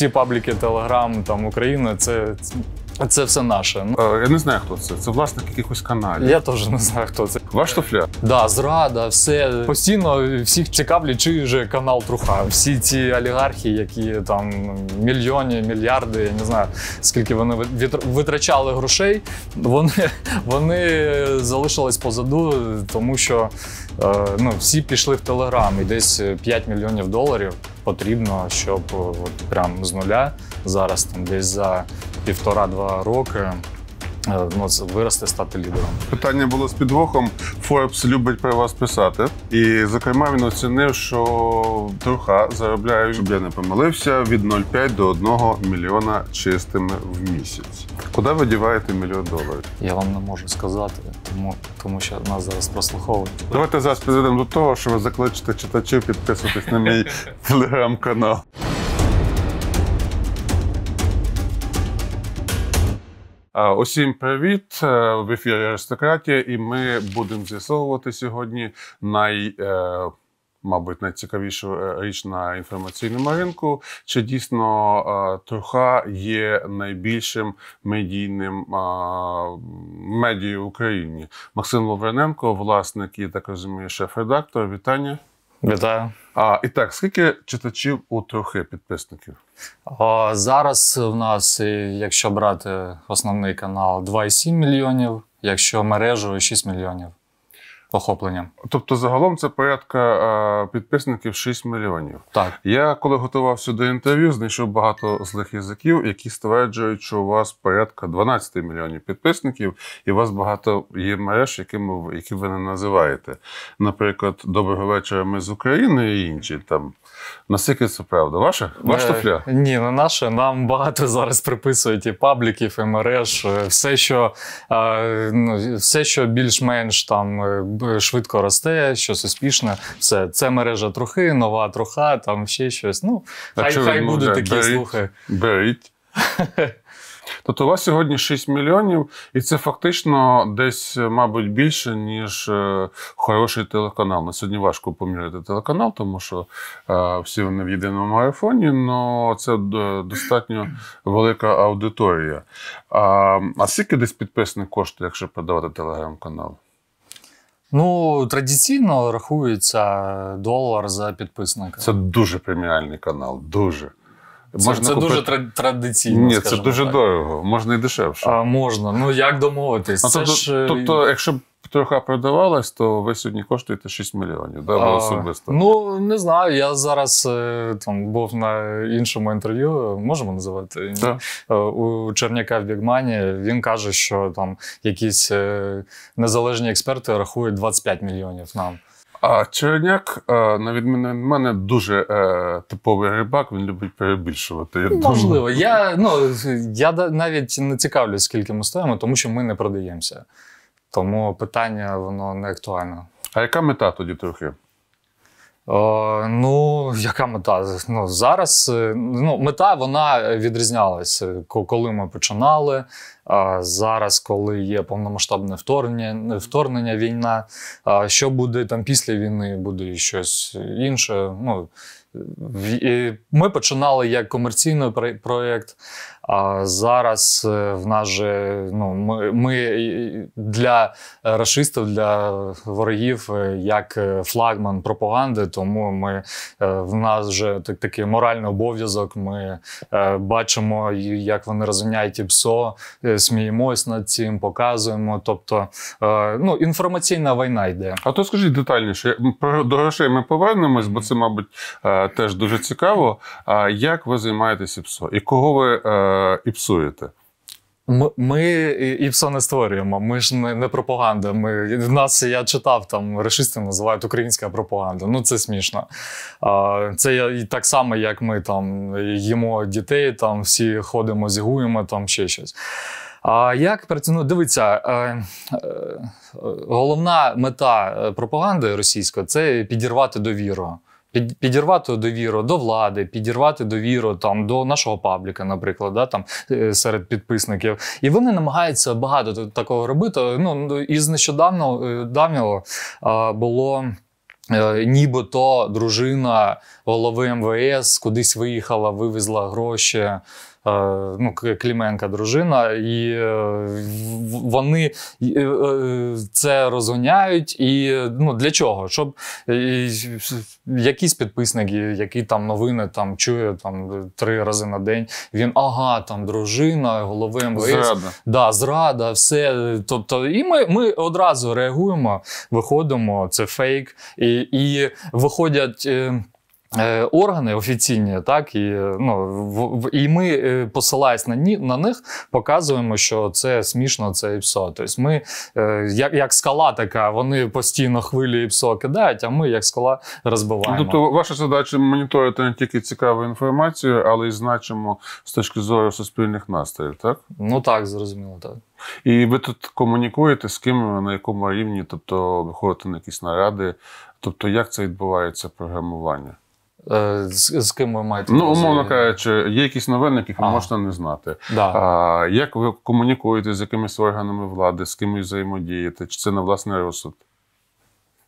всі пабліки телеграм там Україна, це це все наше. Ну, е, я не знаю, хто це. Це власник якихось каналів. Я теж не знаю, хто це. Ваш туфля? Да, зрада, все постійно всіх цікавлять, чи же канал Труха. Всі ці олігархи, які там мільйони, мільярди, я не знаю скільки вони витр- витрачали грошей. Вони вони залишились позаду, тому що е, ну, всі пішли в Телеграм, і десь 5 мільйонів доларів потрібно, щоб от прям з нуля зараз, там десь за півтора-два роки е, ну, Вирости стати лідером. Питання було з підвохом. Форбс любить про вас писати. І, зокрема, він оцінив, що труха заробляє, щоб я не помилився, від 0,5 до 1 мільйона чистими в місяць. Куди ви діваєте мільйон доларів? Я вам не можу сказати, тому тому що нас зараз прослуховують. Давайте зараз підійдемо до того, що ви закличете читачів підписуватись на мій телеграм-канал. Усім привіт! Е, в ефірі Аристократія, і ми будемо з'ясовувати сьогодні най, е, мабуть, найцікавішу е, річ на інформаційному ринку. Чи дійсно Труха є найбільшим медійним медією в Україні? Максим Лаврененко, власник і так розумію, шеф-редактор. Вітання. Вітаю. А, І так, скільки читачів у трохи підписників? А, Зараз в нас, якщо брати основний канал, 2,7 мільйонів, якщо мережу 6 мільйонів охоплення. Тобто, загалом це порядка е, підписників 6 мільйонів. Так я коли готувався до інтерв'ю, знайшов багато злих язиків, які стверджують, що у вас порядка 12 мільйонів підписників, і у вас багато є мереж, якими які ви не називаєте. Наприклад, доброго вечора ми з України і інші там Наскільки це правда? Ваше? Ваш е, туфля? Ні, не наше. Нам багато зараз приписують і пабліків, і мереж, е, все, що е, ну, все, що більш-менш там швидко росте, щось успішне, все. Це мережа трохи, нова троха, там ще щось. Ну, а хай хай будуть такі, слухи. слухай. Беріть. Тобто у вас сьогодні 6 мільйонів, і це фактично десь, мабуть, більше, ніж е, хороший телеканал. На ну, сьогодні важко поміряти телеканал, тому що е, всі вони в єдиному айфоні, але це е, достатньо велика аудиторія. А а скільки десь підписник коштує, якщо продавати телеграм-канал? Ну, традиційно рахується долар за підписника. Це дуже преміальний канал, дуже. Можна це купити... дуже традиційно. Ні, це дуже так. дорого, можна і дешевше. А можна. Ну як домовитись? Ну, це тобто, ж... Е, тобто, якщо б трохи продавалась, то ви сьогодні коштуєте 6 мільйонів, да, а, особисто. Ну не знаю. Я зараз е, там був на іншому інтерв'ю, можемо називати да. Е, у Черняка в Бігмані. Він каже, що там якісь незалежні експерти рахують 25 мільйонів нам. А Черняк, е, на відміну від мене, дуже е, типовий рибак, він любить перебільшувати. Я Можливо, я ну, я навіть не цікавлюсь, скільки ми стоїмо, тому що ми не продаємося. Тому питання воно не актуальне. А яка мета тоді трохи? Е, ну, яка мета? Ну, Зараз е, ну, мета вона відрізнялася, коли ми починали. Е, зараз, коли є повномасштабне вторгнення, вторгнення війна. Що буде там після війни, буде щось інше. Ну, Ми починали як комерційний проєкт, а зараз е, в нас же ну ми ми для расистів, для ворогів е, як е, флагман пропаганди, тому ми в нас вже так такий моральний обов'язок. Ми бачимо, як вони розуміють ПСО, сміємось над цим, показуємо. Тобто ну інформаційна війна йде. А то скажіть детальніше до грошей ми повернемось, бо це, мабуть, теж дуже цікаво. А як ви займаєтеся ПСО і кого ви? і псуєте. Ми і все не створюємо. Ми ж не, не пропаганда. Ми в нас я читав там рашисти називають українська пропаганда. Ну це смішно. А, Це так само, як ми там їмо дітей, там всі ходимо, зігуємо, там ще щось. А як працює? Ну, дивіться, е, е, головна мета е, пропаганди російської це підірвати довіру. Підірвати довіру до влади, підірвати довіру там до нашого пабліка, наприклад, да, там е, серед підписників, і вони намагаються багато такого робити. Ну, ну із нещодавно е, давнього було. Е, нібито дружина голови МВС кудись виїхала, вивезла гроші Е, ну, Кліменка дружина, і е, вони е, це розгоняють. І ну, для чого? Щоб якісь підписники, які там новини там чує там три рази на день, він ага, там дружина, голови МВС. Зрада. Да, зрада, все. Тобто, і ми ми одразу реагуємо, виходимо, це фейк, і, і виходять. Е, органи офіційні, так і ну в, і ми е, посилаясь на ні на них, показуємо, що це смішно, це ІПСО. Тобто ми е, як як скала, така вони постійно хвилі ІПСО кидають. А ми як скала розбиваємо. Тобто, ваша задача моніторити не тільки цікаву інформацію, але й значимо з точки зору суспільних настроїв. Так ну так зрозуміло, так. І ви тут комунікуєте з ким на якому рівні, тобто виходите на якісь наради. Тобто, як це відбувається програмування? Е, з, з ким ви маєте ну умовно кажучи, є якісь новини, яких ви ага. можете не знати. Да. А, Як ви комунікуєте з якимись органами влади, з кимось взаємодієте? Чи це на власний розсуд?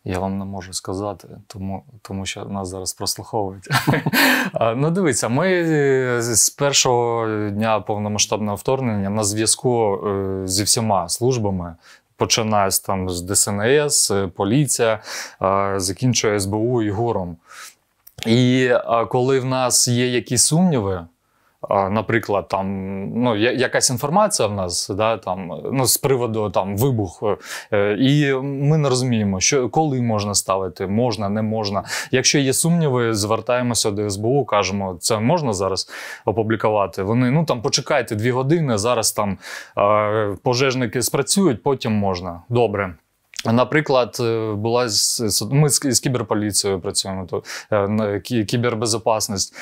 Я вам не можу сказати, тому тому що нас зараз прослуховують. ну, дивіться, ми е, з першого дня повномасштабного вторгнення на зв'язку е, зі всіма службами. починаючи там з ДСНС, поліція, закінчує СБУ і ГУРом. І коли в нас є якісь сумніви, наприклад, там ну, якась інформація в нас да, там, ну, з приводу там, вибуху, е, е, і ми не розуміємо, що коли можна ставити, можна, не можна. Якщо є сумніви, звертаємося до СБУ, кажемо, це можна зараз опублікувати. Вони ну там почекайте дві години, зараз там пожежники спрацюють, потім можна. Добре. Наприклад, е, була з ми з кіберполіцією працюємо то е, е, кібербезопасність,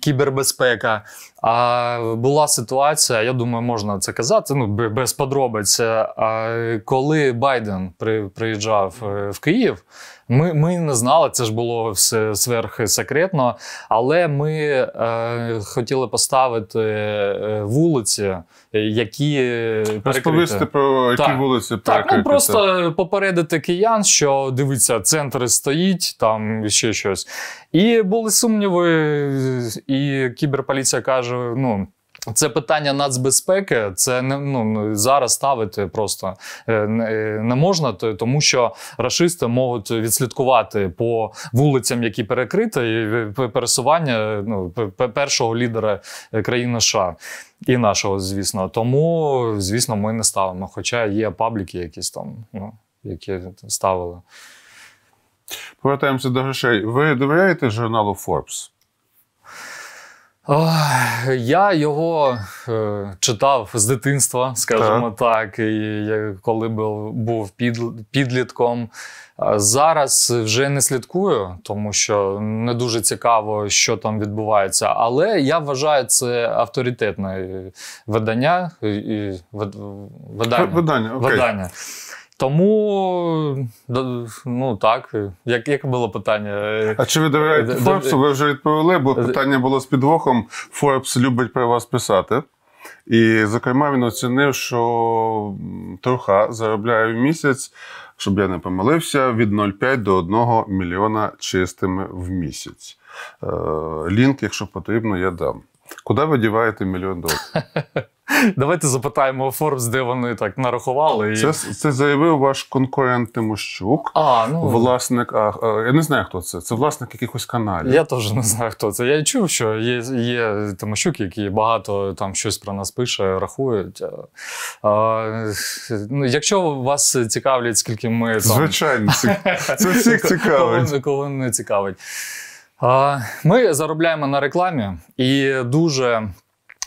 кібербезпека. А була ситуація, я думаю, можна це казати. Ну без подробиць. А Коли Байден при приїжджав в Київ. Ми ми не знали, це ж було все сверхсекретно, але ми е, хотіли поставити е, вулиці, які розповісти про які так. вулиці Так, ну просто попередити киян, що дивиться, центр стоїть, там ще щось. І були сумніви, і кіберполіція каже: ну. Це питання нацбезпеки, це не ну, ну зараз ставити просто е, е, не можна, тому що расисти можуть відслідкувати по вулицям, які перекриті, пересування е, ну, першого лідера країни США і нашого, звісно. Тому, звісно, ми не ставимо. Хоча є пабліки, якісь там, ну які ставили. Повертаємося до грошей. Ви довіряєте журналу Forbes? Я його е, читав з дитинства, скажімо так, і коли був підлітком. Е, зараз вже не слідкую, тому що не дуже цікаво, що там відбувається. Але я вважаю це авторитетне е, видання. Видання. видання. видання. Тому ну так, як як було питання? Е, а чи ви довіряєте е, Форбсу? Е, ви вже відповіли, бо питання було з підвохом. Форбс любить про вас писати. І, зокрема, він оцінив, що Труха заробляє в місяць, щоб я не помилився, від 0,5 до 1 мільйона чистими в місяць. Лінк, якщо потрібно, я дам. Куди ви діваєте мільйон доларів? Давайте запитаємо у Форбс, де вони так нарахували. Це це заявив ваш конкурент Тимощук, а, ну... власник. А, Я не знаю, хто це. Це власник якихось каналів. Я теж не знаю, хто це. Я чув, що є є Тимощук, який багато там щось про нас пише, рахують. А, ну, Якщо вас цікавлять, скільки ми там. Звичайно, це всіх цікавить. Кого не цікавить. Ми заробляємо на рекламі і дуже.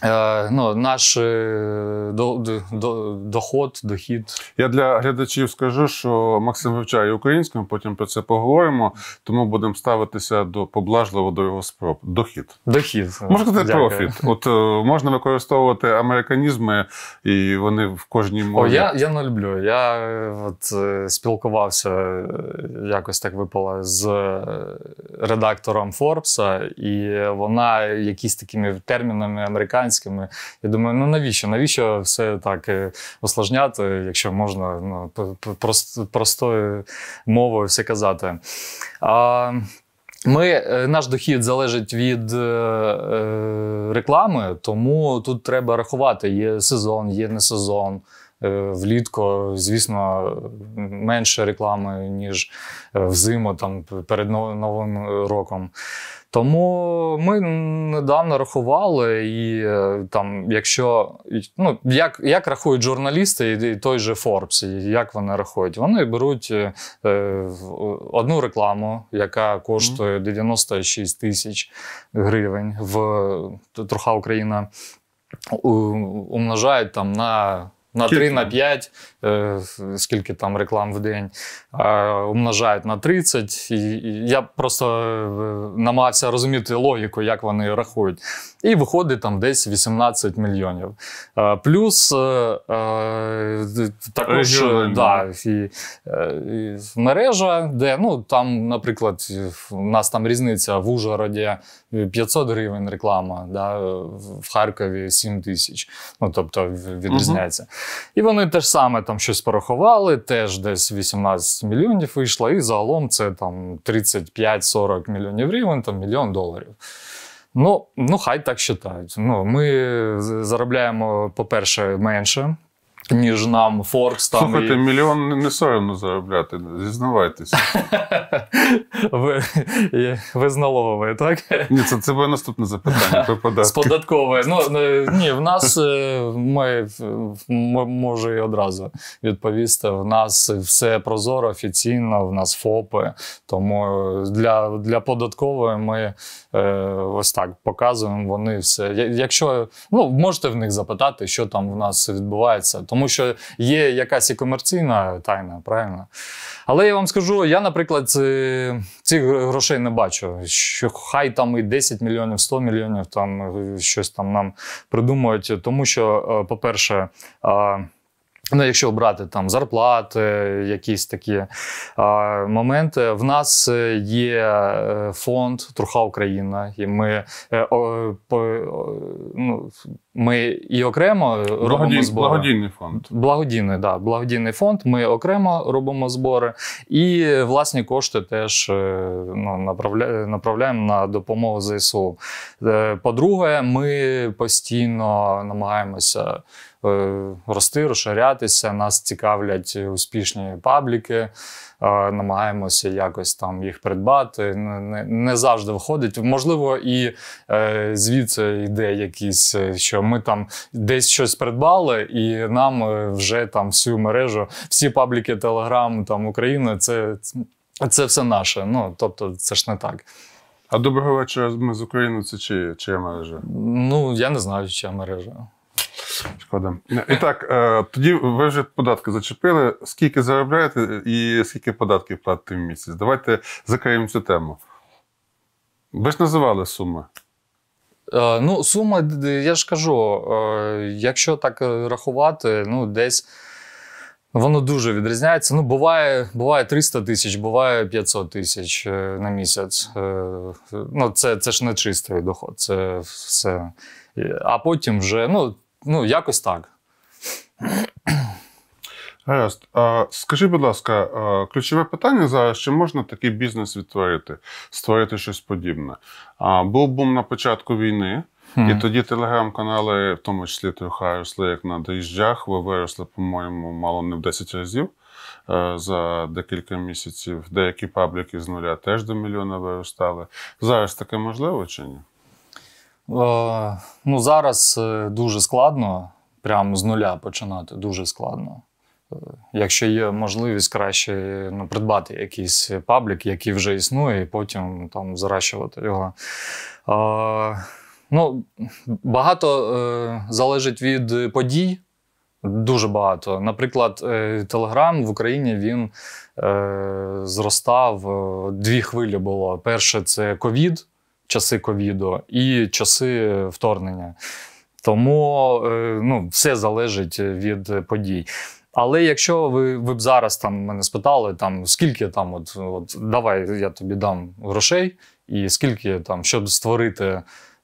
Е, ну, Наш е, до, до, доход, дохід. Я для глядачів скажу, що Максим вивчає українською, потім про це поговоримо, тому будемо ставитися до поблажливо до його спроб. Дохід. Дохід. Е, можна сказати профіт. От можна використовувати американізми, і вони в кожній мові. О, Я я не люблю. Я от, спілкувався, якось так випало, з редактором Форбса, і вона якісь такими термінами американськими радянськими. Я думаю, ну навіщо? Навіщо все так е, осложняти, якщо можна ну, простою мовою все казати? А, ми, е, Наш дохід залежить від е, реклами, тому тут треба рахувати: є сезон, є не сезон. Е, влітку, звісно, менше реклами, ніж е, взиму там перед новим роком. Тому ми недавно рахували, і е, там, якщо ну як як рахують журналісти, і той же Forbes, і як вони рахують? Вони беруть е, одну рекламу, яка коштує 96 тисяч гривень в Труха Україна, умножають там на. На 3, на 5, е, скільки там реклам в день, умножають на 30. І Я просто е, намагався розуміти логіку, як вони рахують. І виходить там десь 18 мільйонів. Е, плюс також да, і, і мережа, де ну, там, наприклад, у нас там різниця в Ужгороді 500 гривень реклама, да, в Харкові 7 тисяч. Ну, тобто відрізняється. Угу. І вони теж саме там щось порахували, теж десь 18 мільйонів вийшло, і загалом це там 35-40 мільйонів гривень, там мільйон доларів. Ну, ну хай так вважають. Ну, Ми заробляємо, по-перше, менше, ніж нам Форкс. там. Слухайте, і... мільйон не соромно заробляти, зізнавайтеся. Ви ви з налогової, так? Ні, це це буде наступне запитання. про податки. З податкової. Ну, е, Ні, в нас е, ми може і одразу відповісти. В нас все прозоро, офіційно, в нас ФОПи. Тому е, для для податкової ми ось так показуємо. Вони все. Якщо ну, можете в них запитати, що там в нас відбувається. Тому тому що є якась і комерційна тайна, правильно? Але я вам скажу: я, наприклад, е, цих грошей не бачу. Що хай там і 10 мільйонів, 100 мільйонів, там е, щось там нам придумують, тому що, е, по-перше, Ну, якщо брати там зарплати, якісь такі моменти, в нас є фонд Труха Україна, і ми ну, ми і окремо Благодій, робимо збори. Благодійний фонд. Благодійний, да, благодійний фонд. Ми окремо робимо збори і власні кошти теж е, ну, направля, направляємо на допомогу ЗСУ. Е, по-друге, ми постійно намагаємося е, рости, розширятися. Нас цікавлять успішні пабліки. Е, намагаємося якось там їх придбати. Не, не завжди виходить. Можливо, і е, звідси йде якісь, е, що ми там десь щось придбали, і нам е, вже там всю мережу, всі пабліки Телеграм там України, це, це все наше. Ну тобто, це ж не так. А доброго вечора ми з України. Це чи, чия мережа? Ну я не знаю, чия мережа. Шкода. І так, е, тоді ви вже податки зачепили. Скільки заробляєте і скільки податків платите в місяць? Давайте закриємо цю тему. Ви ж називали суми. Е, ну, сума, я ж кажу, е, якщо так рахувати, ну десь воно дуже відрізняється. Ну, буває буває 300 тисяч, буває 500 тисяч на місяць. Ну, Це це ж не чистий доход, це все. А потім вже, ну, Ну, якось так. Гаразд. Скажи, будь ласка, ключове питання зараз, чи можна такий бізнес відтворити, створити щось подібне? Був бум на початку війни, і тоді телеграм-канали, в тому числі трохи росли, як на доїжджах, ви виросли, по-моєму, мало не в 10 разів. Е, за декілька місяців деякі пабліки з нуля теж до мільйона виростали. Зараз таке можливо чи ні? Е, ну, Зараз е, дуже складно, прямо з нуля починати дуже складно. Е, якщо є можливість краще ну, придбати якийсь паблік, який вже існує, і потім там заращувати його. Е, ну, Багато е, залежить від подій. Дуже багато. Наприклад, Телеграм в Україні він е, зростав дві хвилі було. Перше це ковід часи ковіду і часи вторгнення. Тому е, ну, все залежить від подій. Але якщо ви ви б зараз там мене спитали, там скільки там, от, от давай я тобі дам грошей, і скільки там, щоб створити.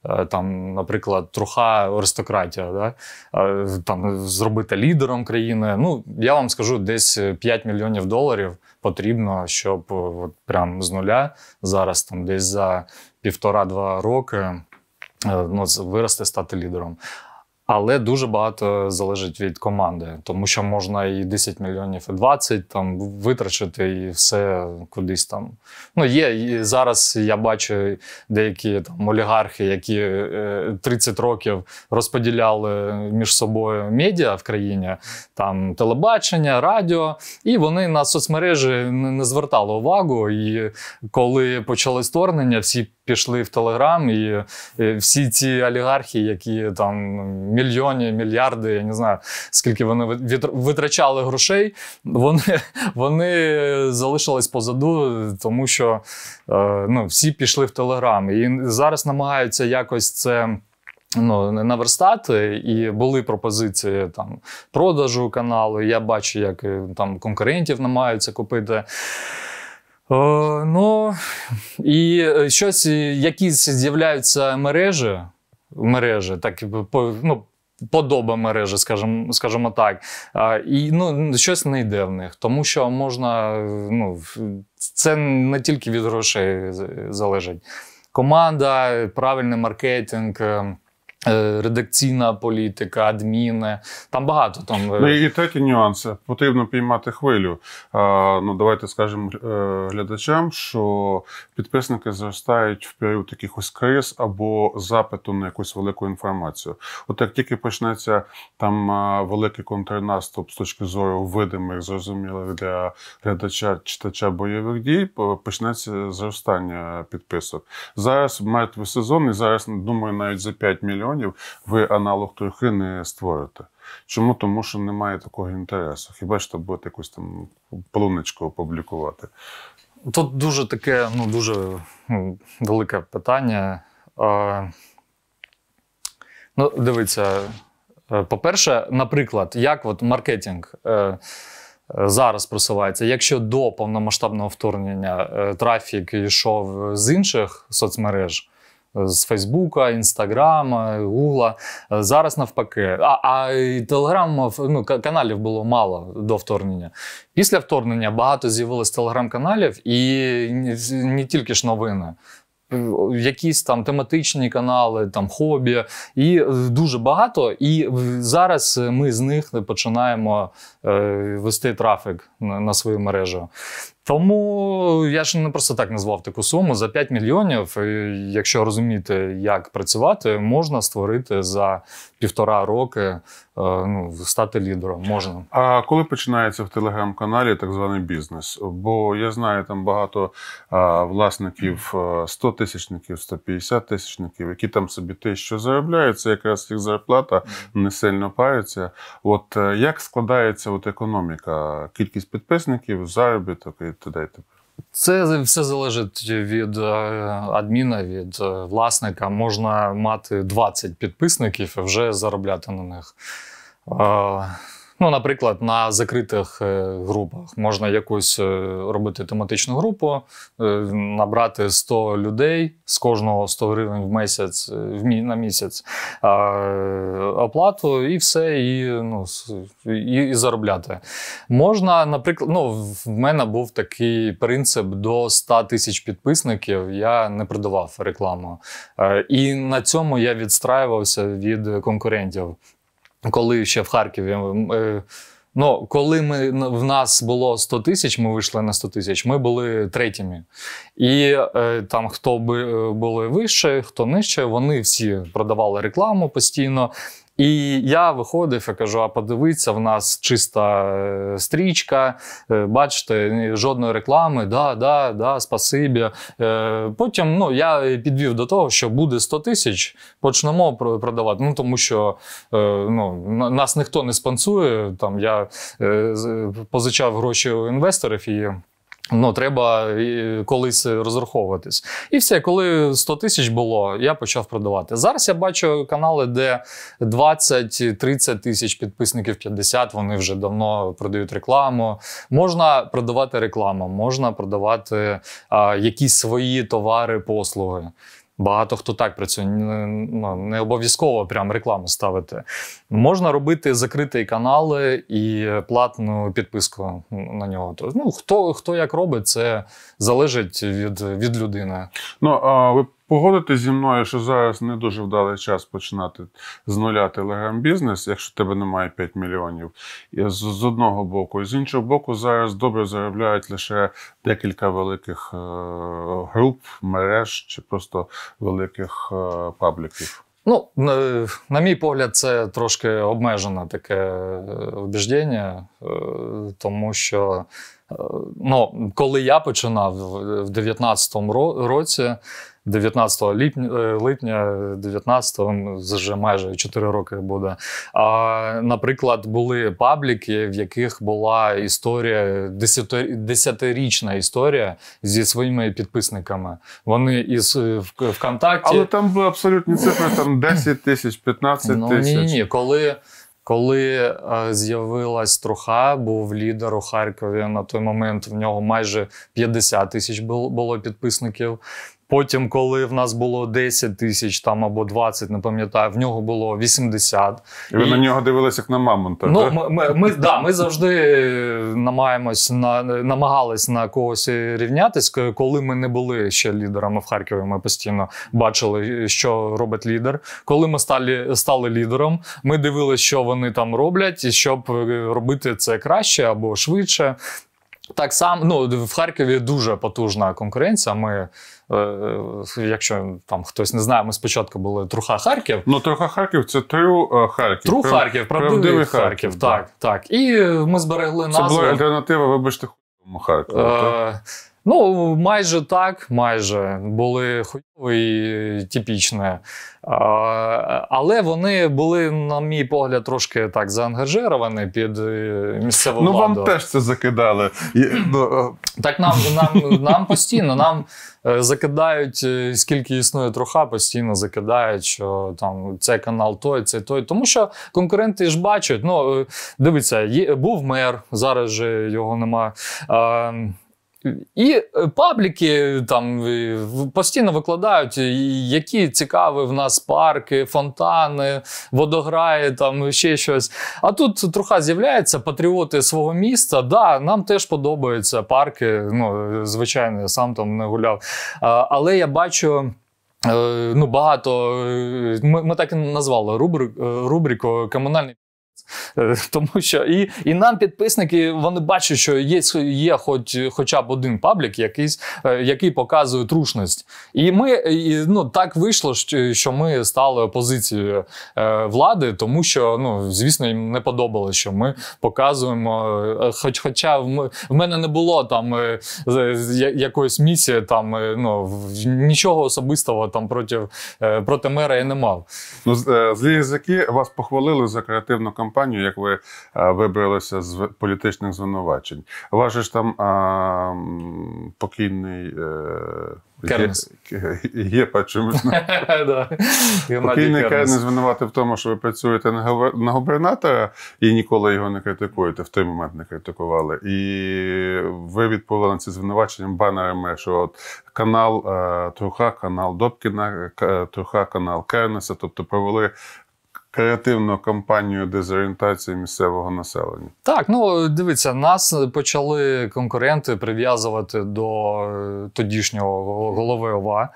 Е, там, наприклад, труха аристократія, да? Е, там зробити лідером країни. Ну я вам скажу десь 5 мільйонів доларів потрібно, щоб е, от прям з нуля зараз, там десь за півтора-два роки, е, ну вирости, стати лідером. Але дуже багато залежить від команди, тому що можна і 10 мільйонів, і 20 там витрачити і все кудись там. Ну є і зараз. Я бачу деякі там олігархи, які 30 е, років розподіляли між собою медіа в країні, там телебачення, радіо, і вони на соцмережі не звертали увагу. І коли почали вторгнення, всі пішли в Телеграм, і е, всі ці олігархи, які там мільйони, мільярди, я не знаю скільки вони витрачали грошей, вони вони залишились позаду, тому що е, ну, всі пішли в Телеграм. І зараз намагаються якось це. Ну, наверстати, і були пропозиції там продажу каналу. Я бачу, як е, там конкурентів намагаються купити. Е, ну і е, щось, е, якісь з'являються мережі, мережі, так ну, подоба мережі, скажімо, скажімо так. І ну, щось не йде в них, тому що можна, ну, це не тільки від грошей залежить. Команда, правильний маркетинг. Е, редакційна політика, адміни там багато там е, ну, і треті нюанси. Потрібно піймати хвилю. А, е, Ну давайте скажемо глядачам, що підписники зростають в період якихось криз або запиту на якусь велику інформацію. От як тільки почнеться там великий контрнаступ з точки зору видимих, зрозумілих для глядача читача бойових дій, почнеться зростання підписок. Зараз мертвий сезон і зараз думаю, навіть за 5 мільйонів мільйонів, ви аналог трохи не створите. Чому? Тому що немає такого інтересу. Хіба ж то буде якусь там полуночку опублікувати? Тут дуже таке, ну дуже ну, велике питання. Е, ну, Дивіться, е, по-перше, наприклад, як от маркетинг е, е, зараз просувається, якщо до повномасштабного вторгнення е, трафік йшов з інших соцмереж, з Фейсбука, Інстаграма, Гугла. Е, зараз навпаки, а а телеграм ну, каналів було мало до вторгнення. Після вторгнення багато з'явилось телеграм-каналів і не тільки ж новини. Е, якісь там тематичні канали, там хобі, і е, дуже багато. І зараз ми з них починаємо е, вести трафік на, на свою мережу. Тому я ж не просто так назвав таку суму. За 5 мільйонів, е, якщо розуміти, як працювати, можна створити за півтора роки, е, ну стати лідером. Можна. А коли починається в телеграм-каналі так званий бізнес? Бо я знаю там багато а, власників 100 е, тисячників, 150 тисячників, які там собі те, що заробляють, це якраз їх зарплата не сильно паються. От як складається от економіка, кількість підписників, заробіток і туди і тепер. Це все залежить від е, адміна, від е, власника. Можна мати 20 підписників і вже заробляти на них. Е, Ну, наприклад, на закритих е, групах можна якусь е, робити тематичну групу, е, набрати 100 людей з кожного 100 гривень в місяць на місяць оплату, і все, і ну, і, і заробляти. Можна, наприклад, ну, в мене був такий принцип до 100 тисяч підписників. Я не продавав рекламу, і на цьому я відстраювався від конкурентів коли ще в Харкові. Е, е, ну, коли ми в нас було 100 тисяч, ми вийшли на 100 тисяч, ми були третіми. І е, там, хто би е, були вище, хто нижче, вони всі продавали рекламу постійно. І я виходив і кажу: а подивиться, в нас чиста е, стрічка, е, бачите, жодної реклами, да, да, да, спасибі. Е, потім ну, я підвів до того, що буде 100 тисяч, почнемо продавати. Ну тому що ну, нас ніхто не спонсує. Там я позичав гроші у інвесторів і. Ну, треба е, колись розраховуватись. І все, коли 100 тисяч було, я почав продавати. Зараз я бачу канали, де 20-30 тисяч підписників, 50, вони вже давно продають рекламу. Можна продавати рекламу, можна продавати а, якісь свої товари, послуги. Багато хто так працює, ну, не обов'язково прям рекламу ставити. Можна робити закритий канал і платну підписку на нього. Тож, ну, Хто хто як робить, це залежить від від людини. Ну, а ви Погодити зі мною, що зараз не дуже вдалий час починати з нуля телеграм-бізнес, якщо тебе немає 5 мільйонів. З одного боку, і з іншого боку, зараз добре заробляють лише декілька великих е, груп, мереж чи просто великих е, пабліків. Ну, на мій погляд, це трошки обмежене таке е, убіждення, тому що ну, коли я починав в 2019 році, 19 е, липня 19 ну, вже майже 4 роки буде. А, Наприклад, були пабліки, в яких була історія десятирічна історія зі своїми підписниками. Вони із е, ВКонтакті. Але там були абсолютні цифри, там 10 тисяч, 15 ну, тисяч. Ну, ні, ні, коли. Коли е, з'явилась труха, був лідер у Харкові на той момент. В нього майже 50 тисяч було підписників. Потім, коли в нас було 10 тисяч там або 20, не пам'ятаю, в нього було 80. І ви і... на нього дивилися як на мамонта. Ну, да? Ми ми, да, ми завжди е, намагаємось на намагались на когось рівнятись. Коли ми не були ще лідерами в Харкові, ми постійно бачили, що робить лідер. Коли ми стали стали лідером, ми дивилися, що вони там роблять, і щоб е, робити це краще або швидше. Так само ну, в Харкові дуже потужна конкуренція. Ми, е, якщо там хтось не знає, ми спочатку були Труха Харків. Ну, Труха Харків це Тру е, Харків. Тру Харків, правдивий, правдивий Харків. Харків. Так, так. І ми зберегли це назву. Це була альтернатива, вибачте, Харків. Е, Ну, майже так, майже були хуйові і типічні. Але вони були, на мій погляд, трошки так заангажировані під е, місцеву владу. Ну, вам теж це закидали. Ну, е, так нам нам, нам постійно нам е, закидають, скільки існує троха, постійно закидають, що там це канал той, це той. Тому що конкуренти ж бачать. Ну, дивиться, є, був мер, зараз же його нема. Ем, і е, пабліки е, там е, постійно викладають, які цікаві в нас парки, фонтани, водограї, там ще щось. А тут труха з'являється патріоти свого міста. Да, Нам теж подобаються парки. Ну, Звичайно, я сам там не гуляв. Але я бачу. Ну, багато ми, ми так і назвали рубрику рубрику комунальний. Е, тому що і і нам підписники вони бачать, що є є хоч хоча б один паблік, якийсь е, який показує трушність. І ми і, ну так вийшло, що ми стали опозицією е, влади, тому що ну звісно їм не подобалося, що ми показуємо. Хоч, хоча в мене не було там якоїсь місії, там ну нічого особистого там проти проти мера я не мав. Ну злі язики вас похвалили за креативну кампанію кампанію, як ви е, вибралися з політичних звинувачень. Ваш ж там а, покійний є Єпа чомусь. Покійний Кернес звинуватив в тому, що ви працюєте на губернатора і ніколи його не критикуєте, в той момент не критикували. І ви відповіли на ці звинувачення банерами, що от канал е, Труха, канал Добкіна, е, Труха, канал Кернеса, тобто провели креативну кампанію дезорієнтації місцевого населення? Так, ну дивіться, нас почали конкуренти прив'язувати до е, тодішнього голови ОВА.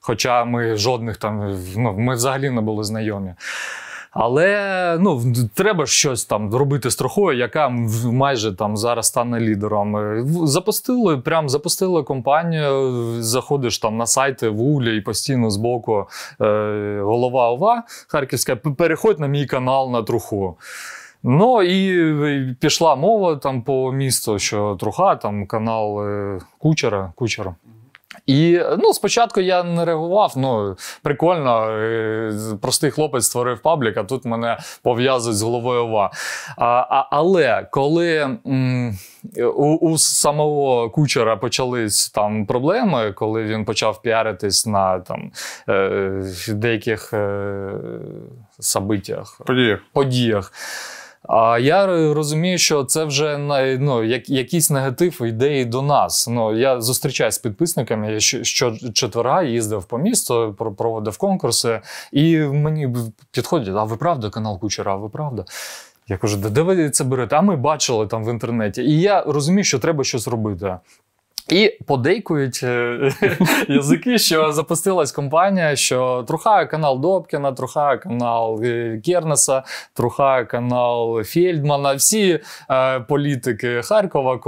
Хоча ми жодних там ну, ми взагалі не були знайомі. Але ну треба щось там робити страхою, яка майже там зараз стане лідером. Е, запустили, прям запустили компанію. Заходиш там на сайти вугля і постійно збоку е, голова ОВА Харківська. Переходь на мій канал на труху. Ну і пішла мова там по місту, що труха, там канал е, Кучера. Кучера. І ну, спочатку я не реагував. Ну прикольно, е, простий хлопець створив паблік, а тут мене пов'язують з головою ова. А, а, Але коли м, у, у самого кучера почались там проблеми, коли він почав піаритись на там е, деяких е, событиях, подіях. подіях а я розумію, що це вже ну, якийсь негатив йде і до нас. Ну я зустрічаюсь з підписниками. Я щочетвера їздив по місту, проводив конкурси, і мені підходять: а ви правда канал Кучера? А ви правда? Я кажу, де ви це берете? А ми бачили там в інтернеті. І я розумію, що треба щось робити. І подейкують е, язики, що запустилась компанія, що трухає канал Добкіна, трухає канал е, Кернеса, трухає канал Фельдмана. Всі е, політики Харкова.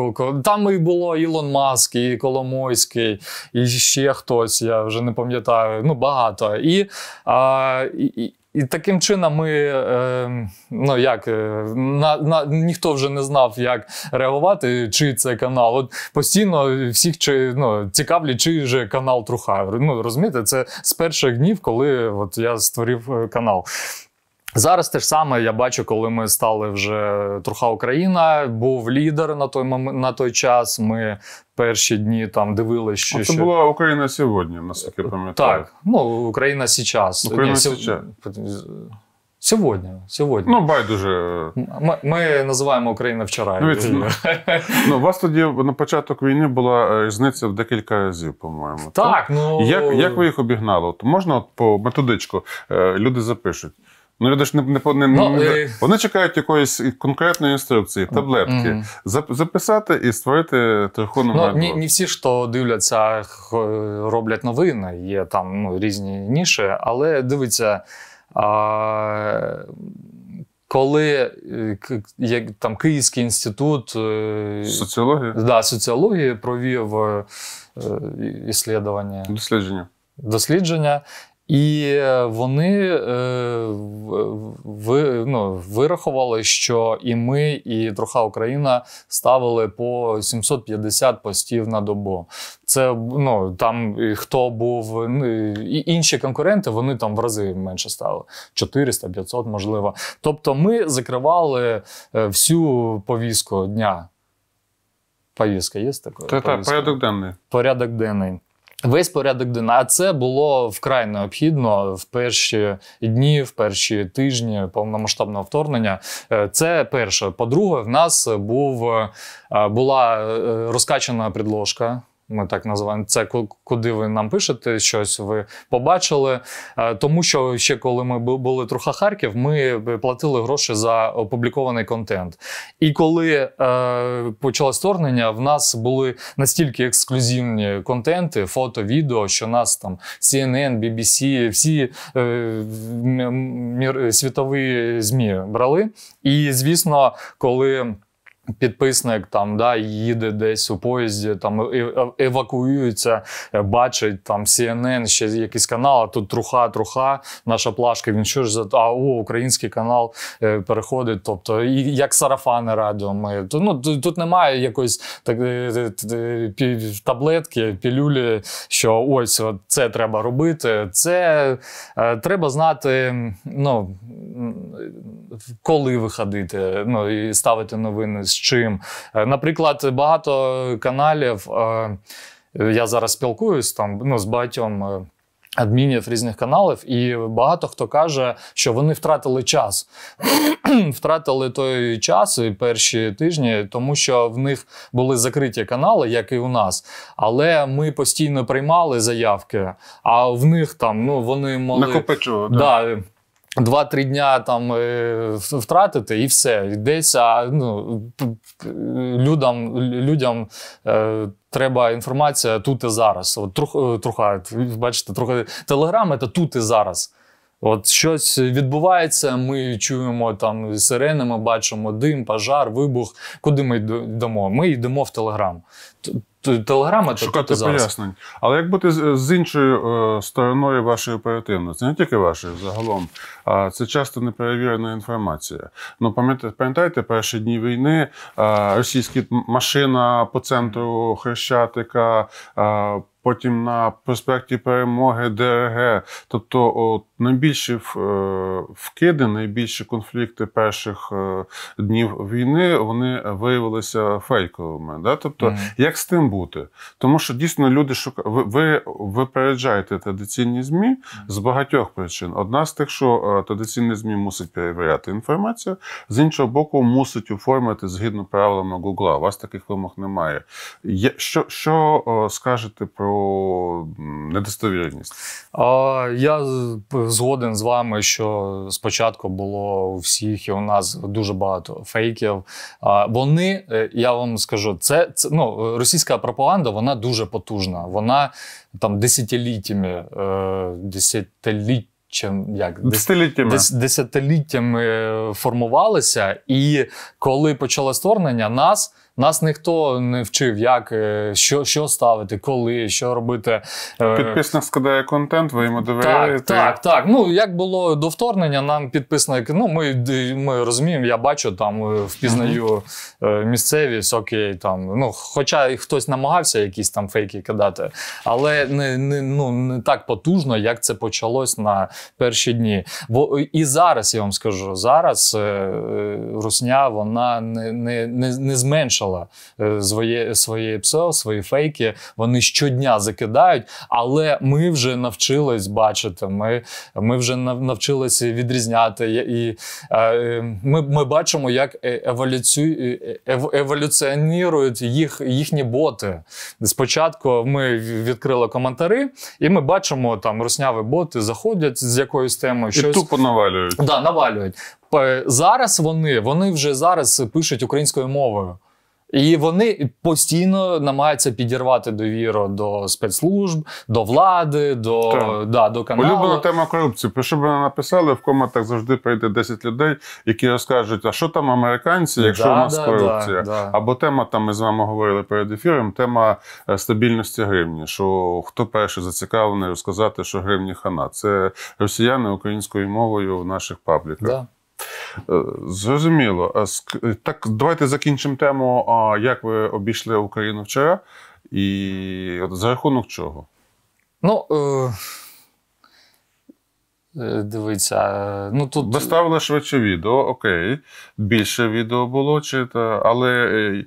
Там і було Ілон Маск, і Коломойський, і ще хтось. Я вже не пам'ятаю. Ну багато і. Е, і і таким чином ми е, ну як е, на, на ніхто вже не знав, як реагувати, чи це канал. От постійно всіх чи ну цікавлять, чий же канал Трухай. Ну розумієте, це з перших днів, коли от я створив е, канал. Зараз те ж саме я бачу, коли ми стали вже Труха Україна. Був лідер на той на той час. Ми перші дні там дивилися, ну, що. Це що... була Україна сьогодні, наскільки пам'ятаю. Так, ну Україна сейчас. Україна Ні, Сьогодні. сьогодні. Ну, байдуже. Ми, ми називаємо Україна вчора. Ну, від... ну, У вас тоді на початок війни була е, різниця в декілька разів, по-моєму. Так, так? ну. Як як ви їх обігнали? От Можна от по методичку е, люди запишуть. Ну, люди ж не не, не, ну, не е, вони чекають якоїсь конкретної інструкції, таблетки записати і створити трихону Ну, ні, не всі, що дивляться, роблять новини. Є там ну, різні ніші, але дивіться. А... Коли е, як там Київський інститут е, соціології да, соціології провів е, іслідування дослідження. Дослідження, і е, вони е, ви, ну, вирахували, що і ми, і Труха Україна ставили по 750 постів на добу. Це ну там хто був ну, і інші конкуренти, вони там в рази менше ставили 400-500, можливо. Тобто, ми закривали е, всю повістку дня. Повістка є такою. Та-та, порядок денний. Порядок денний. Весь порядок дна це було вкрай необхідно в перші дні, в перші тижні повномасштабного вторгнення. Е, це перше. По-друге, в нас був е, була е, розкачана підложка ми так називаємо це, куди ви нам пишете щось, ви побачили. Е, тому що ще коли ми були труха Харків, ми е, платили гроші за опублікований контент. І коли е, почалось вторгнення, в нас були настільки ексклюзивні контенти, фото, відео, що нас там CNN, BBC, всі е, світові змі брали. І звісно, коли підписник там да, їде десь у поїзді, там е, е, евакуюється, е, бачить там CNN, ще якийсь канал, а тут труха-труха, наша плашка. Він що ж за а о, український канал переходить. Тобто, і як сарафани радіо. Ми то ну тут немає якоїсь так таблетки, пілюлі, що ось це треба робити. Це треба знати. ну коли виходити, ну і ставити новини з чим. Е, наприклад, багато каналів. Е, я зараз спілкуюсь там ну, з багатьом. Е, адмінів різних каналів, і багато хто каже, що вони втратили час, втратили той час і перші тижні, тому що в них були закриті канали, як і у нас. Але ми постійно приймали заявки, а в них там ну вони могли накопичували. Да. Два-три дня там е, втратити і все. Десь а, ну, людям людям е, треба інформація тут і зараз. От, Труха, е, бачите, трохи телеграм це тут і зараз. От щось відбувається, ми чуємо там сирени, ми бачимо дим, пожар, вибух. Куди ми йдемо? Ми йдемо в Телеграм. Телеграма Шукати пояснень. Але як бути з іншою е, стороною вашої оперативності, не тільки вашої загалом, а це часто неперевірена інформація. Ну, пам'ятаєте, пам'ятаєте, перші дні війни російська машина по центру Хрещатика, потім на проспекті Перемоги ДРГ. Тобто, найбільші е, вкиди, найбільші конфлікти перших е, днів війни вони виявилися фейковими. Да? Тобто, mm-hmm. як з тим бути? Тому що дійсно люди шукають. Ви випереджаєте традиційні ЗМІ з багатьох причин. Одна з тих, що е, традиційні ЗМІ мусить перевіряти інформацію, з іншого боку, мусить оформити згідно правилами Гугла. У вас таких вимог немає. Що що скажете про недостовірність? А, Я згоден з вами, що спочатку було у всіх і у нас дуже багато фейків. Вони, е, я вам скажу, це, це ну, російська пропаганда вона дуже потужна. Вона там десятиліттями, е, десятиліттям як десятиліттями. десятиліттями формувалася, і коли почало створення, нас нас ніхто не вчив, як е, що що ставити, коли, що робити. Е, підписник складає контент, ви йому довіряєте. Так, так, так. Ну як було до вторгнення, нам підписник. Ну ми ми розуміємо, я бачу там, е, впізнаю місцевість, окей, там ну, хоча хтось намагався якісь там фейки кидати, але не не, ну, не так потужно, як це почалось на перші дні. Бо і зараз я вам скажу, зараз русня вона не, не, не, не зменшила псела е, своє, своє псел, свої фейки. Вони щодня закидають, але ми вже навчились бачити. Ми ми вже навчилися відрізняти. І е, е, ми ми бачимо, як еволюцю, ев, еволюціонують їх, їхні боти. Спочатку ми відкрили коментарі, і ми бачимо, там русняві боти заходять з якоюсь темою. щось... І тупо навалюють. Да, навалюють. Зараз вони вони вже зараз пишуть українською мовою. І вони постійно намагаються підірвати довіру до спецслужб, до влади, до да, до каналу. Улюблена тема корупції. Про що б не написали, в коментах завжди прийде 10 людей, які розкажуть, а що там американці, якщо да, у нас да, корупція. Да, Або тема, там ми з вами говорили перед ефіром, тема е, стабільності гривні. Що хто перший зацікавлений розказати, що гривні хана. Це росіяни українською мовою в наших пабліках. Да. Е, зрозуміло. Е, е, так, давайте закінчимо тему. як ви обійшли Україну вчора? І за рахунок чого? Ну. Е... Дивіться, ну тут. Доставили швидше відео, окей. Більше відео було, чи та... але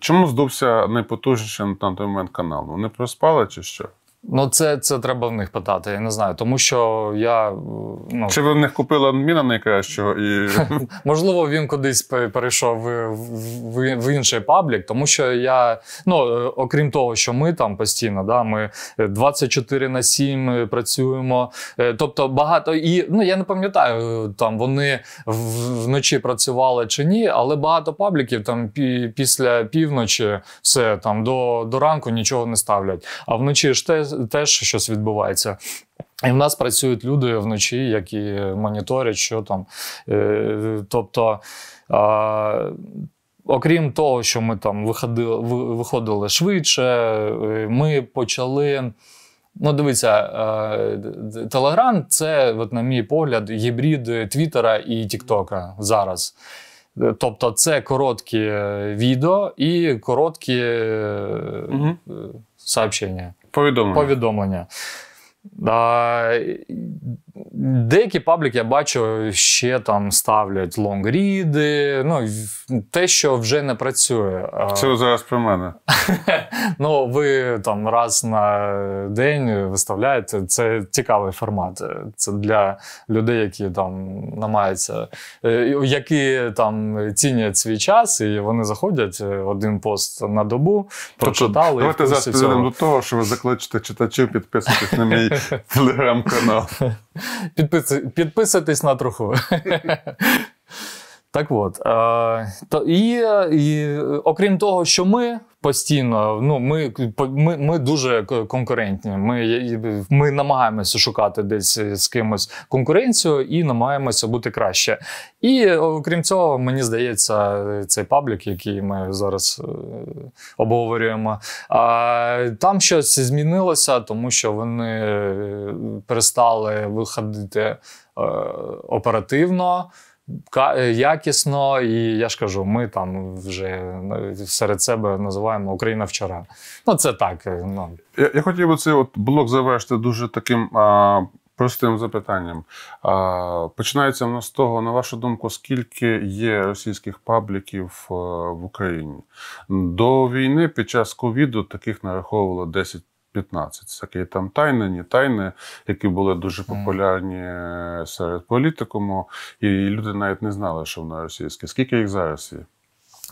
чому здувся найпотужніший на той момент канал? Вони проспали чи що? Ну, це це треба в них питати, я не знаю. Тому що я. Ну... Чи ви в них купили міна найкращого? і... Можливо, він кудись перейшов в, в в, інший паблік, тому що я. Ну, е, окрім того, що ми там постійно, да, ми 24 на 7 працюємо. Е, тобто багато. І ну я не пам'ятаю, там вони вночі працювали чи ні, але багато пабліків там пі після півночі все там до, до ранку нічого не ставлять. А вночі ж те теж щось відбувається. І в нас працюють люди вночі, які моніторять, що там. Е, тобто. Окрім того, що ми там виходили, виходили швидше, е, ми почали. Ну, дивіться, Телеграм це, от, на мій погляд, гібрид Твіттера і Тіктока зараз. Тобто, це короткі е, відео і короткі угу. сообщення повідомлення. повідомлення. Деякі паблік я бачу, ще там ставлять лонгріди, ну, те, що вже не працює. Це зараз про мене. Ну, ви там раз на день виставляєте. Це цікавий формат. Це для людей, які там намагаються, е, які там цінять свій час, і вони заходять е, один пост на добу, тобто, прочитали. Тобто, і давайте зараз підійдемо до того, що ви закличете читачів підписатись на мій. телеграм-канал. Підписуйтесь на троху. Так от е, то і, е, і е, окрім того, що ми постійно ну ми ми, ми дуже конкурентні. Ми ми намагаємося шукати десь з кимось конкуренцію і намагаємося бути краще. І окрім цього, мені здається, цей паблік, який ми зараз обговорюємо, там щось змінилося, тому що вони перестали виходити оперативно якісно, і я ж кажу, ми там вже ну, серед себе називаємо Україна вчора. Ну це так. Ну. Я, я хотів би цей от блок завершити дуже таким. А... Простим запитанням. А, починається воно з того, на вашу думку, скільки є російських пабліків е, в Україні? До війни під час ковіду таких нараховувало 10 15. Всякі там тайни, ні тайни, які були дуже популярні е, серед політикуму, і люди навіть не знали, що вони російські. Скільки їх зараз є?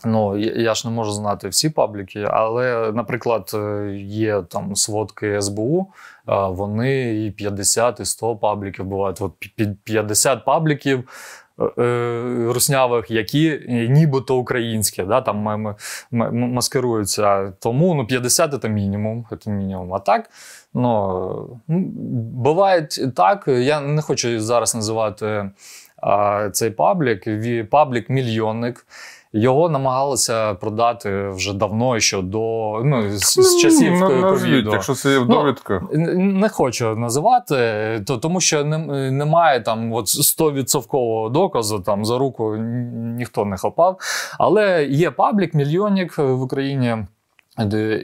Ну я ж не можу знати всі пабліки, але, наприклад, е, є там сводки СБУ, е, вони і 50, і 100 пабліків бувають. От 50 пабліків. Е, руснявих, які нібито українські, да, там маскируються. Тому ну, 50 це мінімум. Це мінімум. А так, ну, ну буває так, я не хочу зараз називати а, цей паблік, паблік мільйонник. Його намагалися продати вже давно, що до ну з, з ну, часів ну, ковіду. Якщо це є в ну, довідках. Ну, не хочу називати, то тому що не, немає там от 100% доказу. Там за руку ніхто не хапав. Але є паблік, мільйонник в Україні.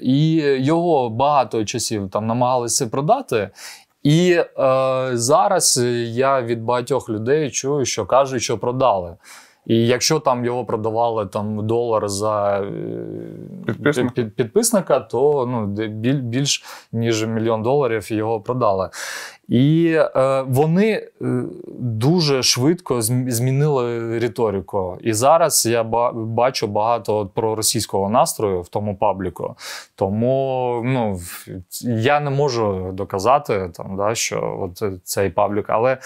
І його багато часів там намагалися продати. І е, зараз я від багатьох людей чую, що кажуть, що продали. І якщо там його продавали там долар за е, підписника, підписника то ну, біль, більш ніж мільйон доларів його продали. І е, вони е, дуже швидко змінили риторику. І зараз я бачу багато проросійського настрою в тому пабліку. Тому ну, я не можу доказати, там, да, що от е, цей паблік, але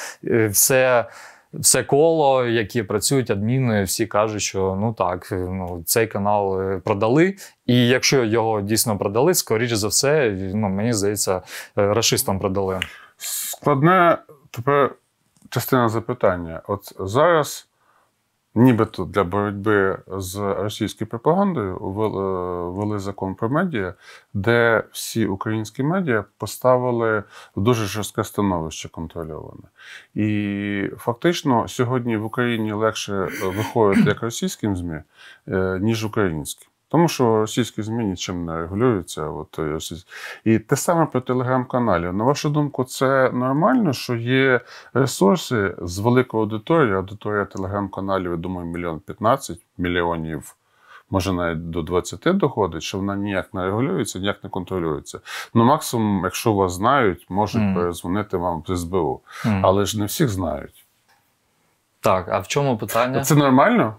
все. Все коло, які працюють адміни, всі кажуть, що ну так, е, ну цей канал е, продали. І якщо його дійсно продали, скоріш за все, ну мені здається, е, расистам продали. Складне тепер частина запитання. От зараз нібито для боротьби з російською пропагандою ввели е, закон про медіа, де всі українські медіа поставили в дуже жорстке становище контрольоване. І фактично сьогодні в Україні легше е, виходити як російським ЗМІ, е, ніж українським. Тому що російські ЗМІ нічим не регулюються. От, е, І те саме про телеграм-каналі. На вашу думку, це нормально, що є ресурси з великою аудиторією, аудиторія телеграм-каналів, я думаю, мільйон 15 мільйонів. Може, навіть до 20 доходить, що вона ніяк не регулюється, ніяк не контролюється. Ну, максимум, якщо вас знають, можуть mm. перезвонити вам в СБУ. Mm. Але ж не всіх знають. Так, а в чому питання? Це нормально,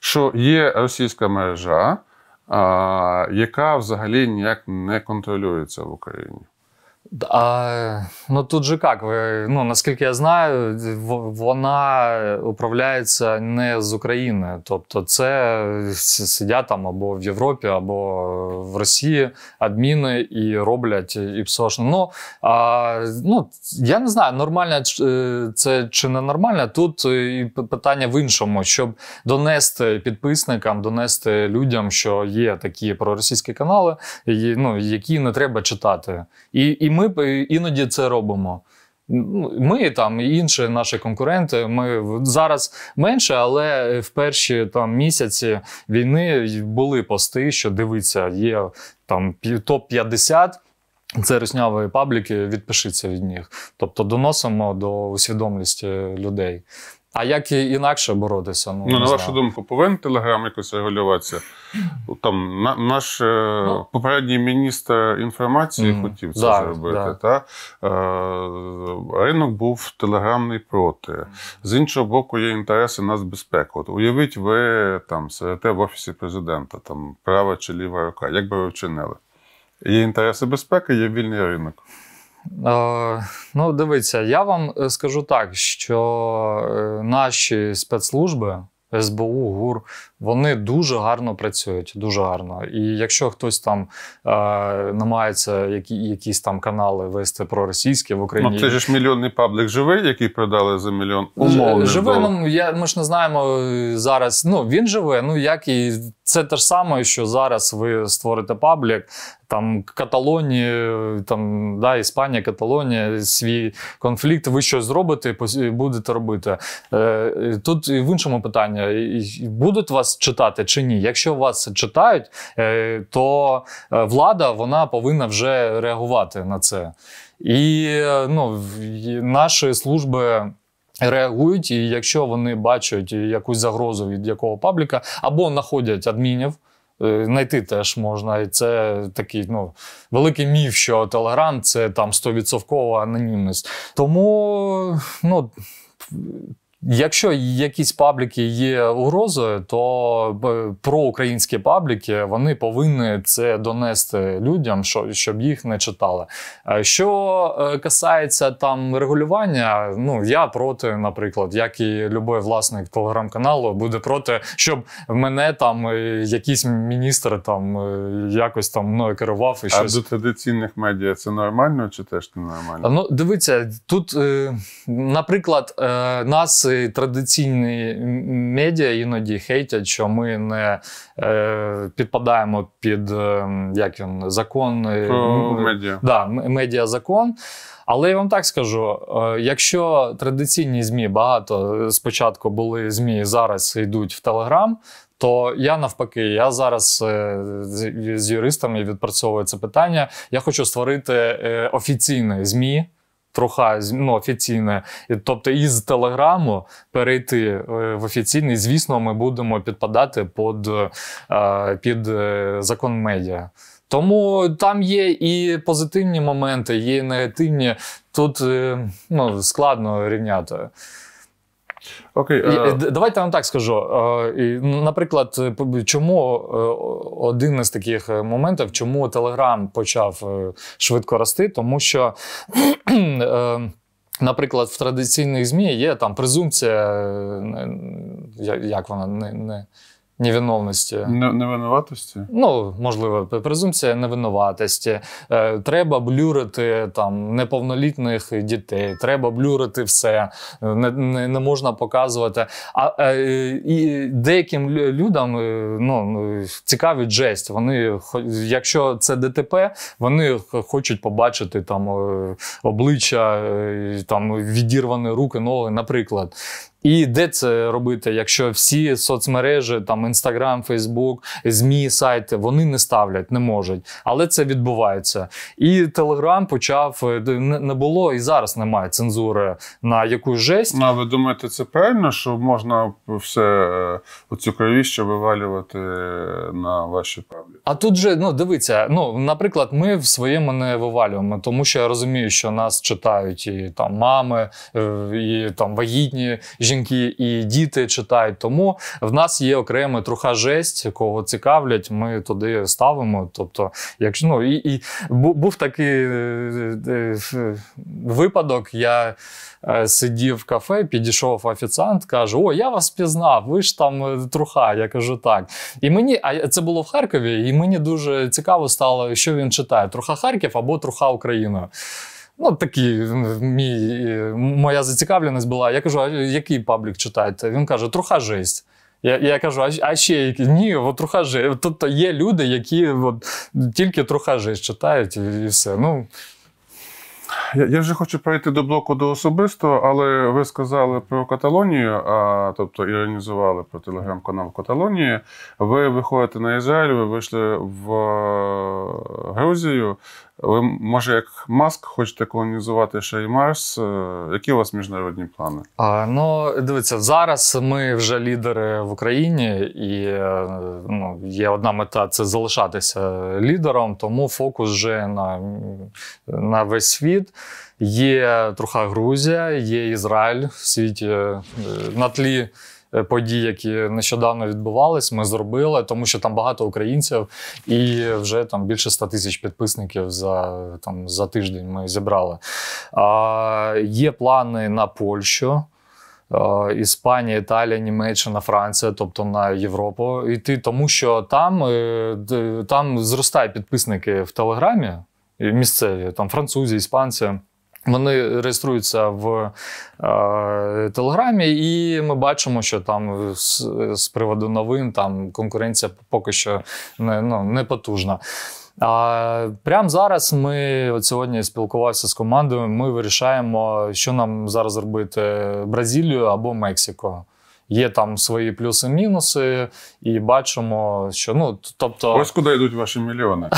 що є російська мережа, яка взагалі ніяк не контролюється в Україні. А, Ну тут же як, ну наскільки я знаю, вона управляється не з України. Тобто, це сидять там або в Європі, або в Росії адміни і роблять іпсошно. Ну а, ну я не знаю, нормально е, це чи не нормально. Тут е, і питання в іншому, щоб донести підписникам, донести людям, що є такі проросійські канали, ну які не треба читати, і і ми ми е, іноді це робимо. Ну, ми там і інші наші конкуренти. Ми зараз менше, але е, в перші там місяці війни були пости, що дивиться, є там топ 50 це русняві пабліки, відпишіться від них. Тобто доносимо до усвідомлісті людей. А як інакше боротися? Ну, ну На вашу думку, повинен Телеграм якось регулюватися? Ну, там на, Наш е, ну. попередній міністр інформації mm. хотів це да, зробити. Да. Та? Е, Ринок був телеграмний проти. З іншого боку, є інтереси нацбезпеки. От Уявіть, ви там сидите в офісі президента, там права чи ліва рука. Як би ви вчинили? Є інтереси безпеки, є вільний ринок. Е, ну, дивіться, я вам е, скажу так, що е, наші спецслужби СБУ, ГУР вони дуже гарно працюють, дуже гарно. І якщо хтось там е, намагається які, якісь там канали вести про російське в Україні. Ну, це ж мільйонний паблік живий, який продали за мільйон умовно. Живе, ну, я, ми ж не знаємо е, зараз. Ну він живе, ну як і це те ж саме, що зараз ви створите паблік. Там Каталонія, е, там да, Іспанія, Каталонія, свій конфлікт. Ви щось зробите, будете робити. Е, Тут в іншому питання будуть вас вас читати чи ні. Якщо вас читають, е, то е, влада вона повинна вже реагувати на це. І е, ну, наші служби. Реагують, і якщо вони бачать якусь загрозу від якого пабліка, або знаходять адмінів, знайти теж можна. І це такий ну, великий міф, що Телеграм це там 100% анонімність. Тому ну, Якщо якісь пабліки є угрозою, то е, проукраїнські пабліки вони повинні це донести людям, щоб їх не читали. Е, що е, касається там регулювання, ну я проти, наприклад, як і любой власник телеграм-каналу буде проти, щоб мене там якісь міністр там якось там мною керував і щось. А до традиційних медіа це нормально чи теж не нормально? Ну дивиться тут, наприклад, нас і традиційні медіа іноді хейтять, що ми не е, підпадаємо під е, як він, закон е, Про медіа. Да, медіа закон. Але я вам так скажу: е, якщо традиційні змі багато е, спочатку були змі, зараз йдуть в Телеграм. То я навпаки, я зараз з юристами відпрацьовую це питання. Я хочу створити офіційне змі троха ну, офіційне, тобто із телеграму перейти е, в офіційний, звісно, ми будемо підпадати під, е, під е, закон медіа. Тому там є і позитивні моменти, є і негативні. Тут ну, складно рівняти. Окей, okay, е, Давайте я вам так скажу. Е, ну, наприклад, е, чому один із таких моментів, чому Телеграм почав швидко рости, тому що. Наприклад, в традиційних ЗМІ є там презумпція, як вона не не невиновності. Не, невинуватості? Ну, можливо, презумпція невинуватості. Е, треба блюрити там неповнолітних дітей, треба блюрити все, не не, не можна показувати. А е, і деяким людям е, ну, ну цікаві жесть. Вони, Якщо це ДТП, вони хочуть побачити там обличчя, там відірвані руки, ноги, наприклад. І де це робити, якщо всі соцмережі, там Інстаграм, Фейсбук, ЗМІ, сайти, вони не ставлять, не можуть, але це відбувається. І Телеграм почав е, не було і зараз немає цензури на якусь жесть. а ви думаєте, це правильно, що можна все е, оцю кровіще вивалювати е, на ваші паблі? А тут же ну дивиться. ну наприклад, ми в своєму не вивалюємо, тому що я розумію, що нас читають і там мами, і там вагітні жінки жінки і діти читають. Тому в нас є окрема труха жесть, кого цікавлять, ми туди ставимо. Тобто, якщо ну і і був такий е, е, випадок, я е, сидів в кафе, підійшов офіціант, каже: О, я вас пізнав, ви ж там труха. Я кажу так. І мені, а це було в Харкові, і мені дуже цікаво стало, що він читає: Труха Харків або Труха Україною. Ну, такі мій, е, моя зацікавленість була. Я кажу, а який паблік читаєте? Він каже, труха жесть. Я я кажу, а, а ще які? Ні, от труха жесть. Тобто є люди, які от, тільки труха жесть читають і все. Ну, я я вже хочу перейти до блоку до особистого, але ви сказали про Каталонію, а тобто іронізували про телеграм-канал Каталонії. Ви виходите на Ізраїль, ви вийшли в е, Грузію. Ви, може, як маск, хочете колонізувати ще й Марс. Е, які у вас міжнародні плани? А, Ну, дивіться, зараз ми вже лідери в Україні, і е, ну, є одна мета це залишатися лідером, тому фокус вже на, на весь світ. Є труха Грузія, є Ізраїль в світі е, на тлі. Е, подій, які нещодавно відбувались, ми зробили, тому що там багато українців, і вже там більше 100 тисяч підписників за там за тиждень ми зібрали. А, Є плани на Польщу. Е, Іспанія, Італія, Німеччина, Франція, тобто на Європу йти, тому що там е, там зростають підписники в Телеграмі місцеві, там французі, іспанці. Вони реєструються в е, Телеграмі, і ми бачимо, що там з, з приводу новин там конкуренція поки що не ну, не потужна. А прямо зараз ми от сьогодні спілкувався з командою. Ми вирішаємо, що нам зараз робити: Бразилію або Мексику. Є там свої плюси-мінуси, і бачимо, що ну тобто, ось куди йдуть ваші мільйони.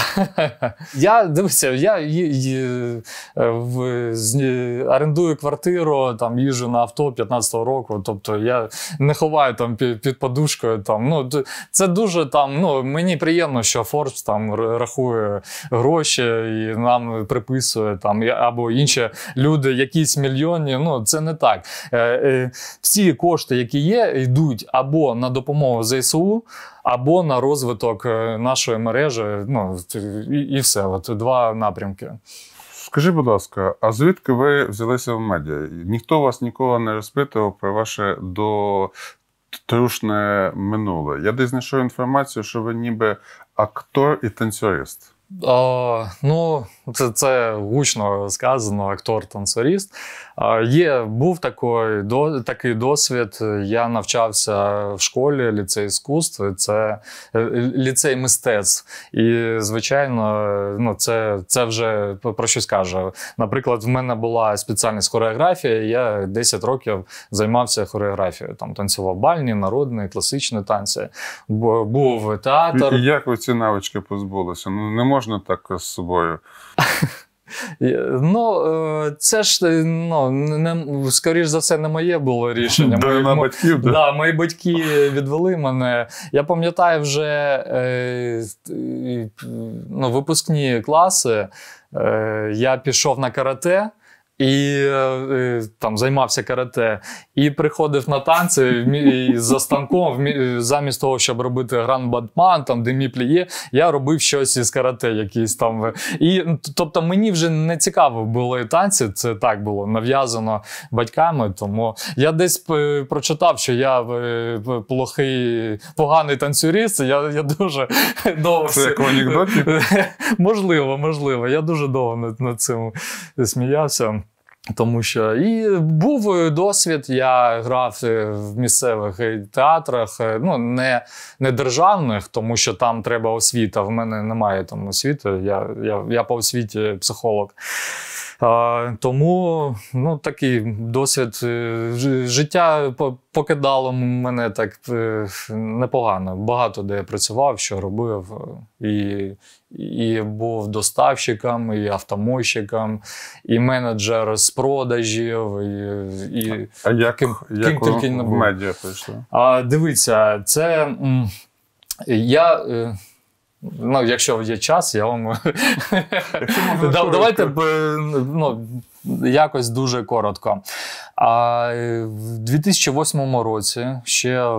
Я дивися, я е, е, орендую квартиру, там їжджу на авто 15-го року. Тобто я не ховаю там під подушкою. Там ну це дуже там. Ну мені приємно, що Forbes там рахує гроші і нам приписує там або інші люди, якісь мільйонні. Ну це не так. Е, всі кошти, які є йдуть або на допомогу ЗСУ, або на розвиток е, нашої мережі. Ну і, і все. От два напрямки. Скажи, будь ласка, а звідки ви взялися в медіа? Ніхто вас ніколи не розпитував про ваше до. Трушне минуле. Я десь знайшов інформацію, що ви ніби актор і танцюрист. А, Ну, це це гучно сказано, актор-танцюрист. Є був такий, до, такий досвід. Я навчався в школі ліцей іскусств, це е, ліцей мистецтв. І, звичайно, ну це це вже про щось каже. Наприклад, в мене була спеціальність хореографія. Я 10 років займався хореографією. Там танцював бальні, народні, класичні танці. Був театр. І Як ви ці навички позбулися? Ну не можна так з собою. Е, ну, е, це ж е, ну, не, скоріш за все, не моє було рішення. Мої, на батьків, мо... да. мої батьки відвели мене. Я пам'ятаю вже е, ну, випускні класи. Е, Я пішов на карате. І, е, е, там займався карате, і приходив на танці за станком, е, замість того, щоб робити гран бадман там демі пліє, я робив щось із карате, якісь там. І тобто мені вже не цікаво були танці, це так було нав'язано батьками. Тому я десь прочитав, що я плохий, поганий танцюрист. Я я дуже довго Це як анекдоті? можливо, можливо. Я дуже довго над цим сміявся. Тому що і був досвід. Я грав е, в місцевих е, театрах, е, ну не не державних, тому що там треба освіта. В мене немає там освіти. Я я, я по освіті психолог. Тому ну, такий досвід е, життя покидало мене так е, непогано. Багато де я працював, що робив. Е, і і був доставщиком, і автомойщиком, і менеджер з продажів. і, і А як ким, як ким тільки не був. медіа прийшли? А, Дивіться, це я. Ну, якщо є час, я вам давайте ну, якось дуже коротко. А в 2008 році ще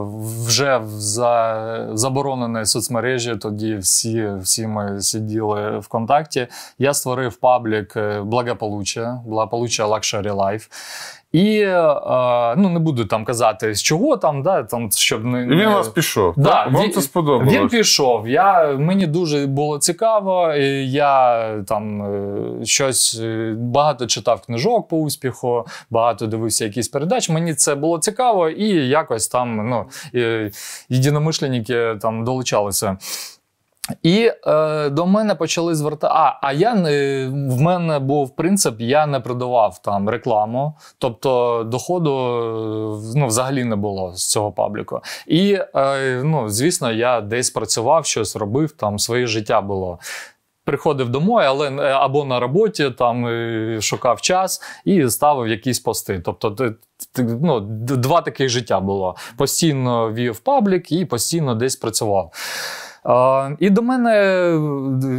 вже за заборонені соцмережі, тоді всі всі ми сиділи в контакті. Я створив паблік е, благополуччя, благополуччя Luxury Life. І е, ну не буду там казати, з чого там, да, там щоб не він не... вас пішов. Да, так? Вам він, це сподобалось? Він пішов. Я, Мені дуже було цікаво. Я там е, щось е, багато читав книжок по успіху, багато дивився якісь передач. Мені це було цікаво, і якось там ну, єдиномишленники там долучалися. І е, до мене почали звертати. А а я не в мене був принцип, я не продавав там рекламу, тобто доходу е, ну, взагалі не було з цього пабліку. І е, ну, звісно, я десь працював, щось робив, там своє життя було. Приходив домой, але е, або на роботі там е, шукав час і ставив якісь пости. Тобто, ну, два таких життя було: постійно вів паблік і постійно десь працював. І до мене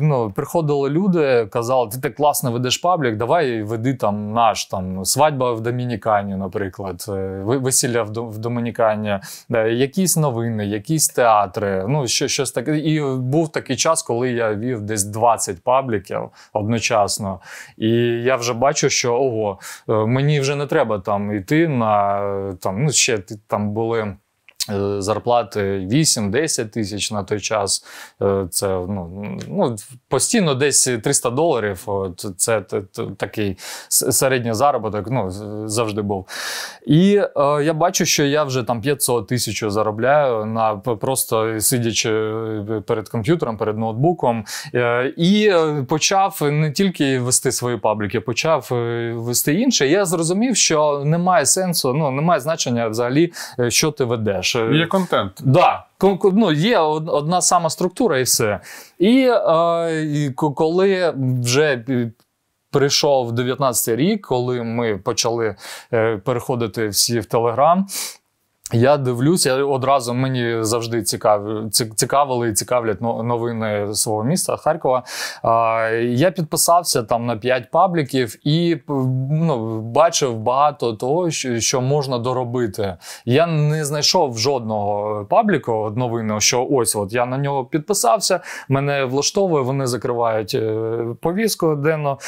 ну, приходили люди, казали, ти так класно ведеш паблік, давай веди там наш там свадьба в Домінікані, наприклад, е, весілля в Домінікані, якісь новини, якісь театри. ну, що, щось таке. І був такий час, коли я вів десь 20 пабліків одночасно. І я вже бачу, що ого, е, мені вже не треба там йти на там, ну ще там були. Е, зарплати 8-10 тисяч на той час. Е, це ну ну постійно десь 300 доларів. От, це, це, це такий середній заробіток. Ну завжди був. І е, я бачу, що я вже там 500 тисяч заробляю на просто сидячи е, перед комп'ютером, перед ноутбуком. Е, і почав не тільки вести свої пабліки, почав вести інше. Я зрозумів, що немає сенсу, ну немає значення взагалі, що ти ведеш знаєш. Ну, є контент. Да. Ну, Є одна сама структура і все. І е, коли вже. Прийшов 19-й рік, коли ми почали е, переходити всі в Телеграм. Я дивлюсь, я одразу мені завжди цікаві, цікавили і цікавлять новини свого міста Харкова. Я підписався там на п'ять пабліків і ну, бачив багато того, що можна доробити. Я не знайшов жодного пабліку новини, що ось от я на нього підписався, мене влаштовує, вони закривають е, повістку денно,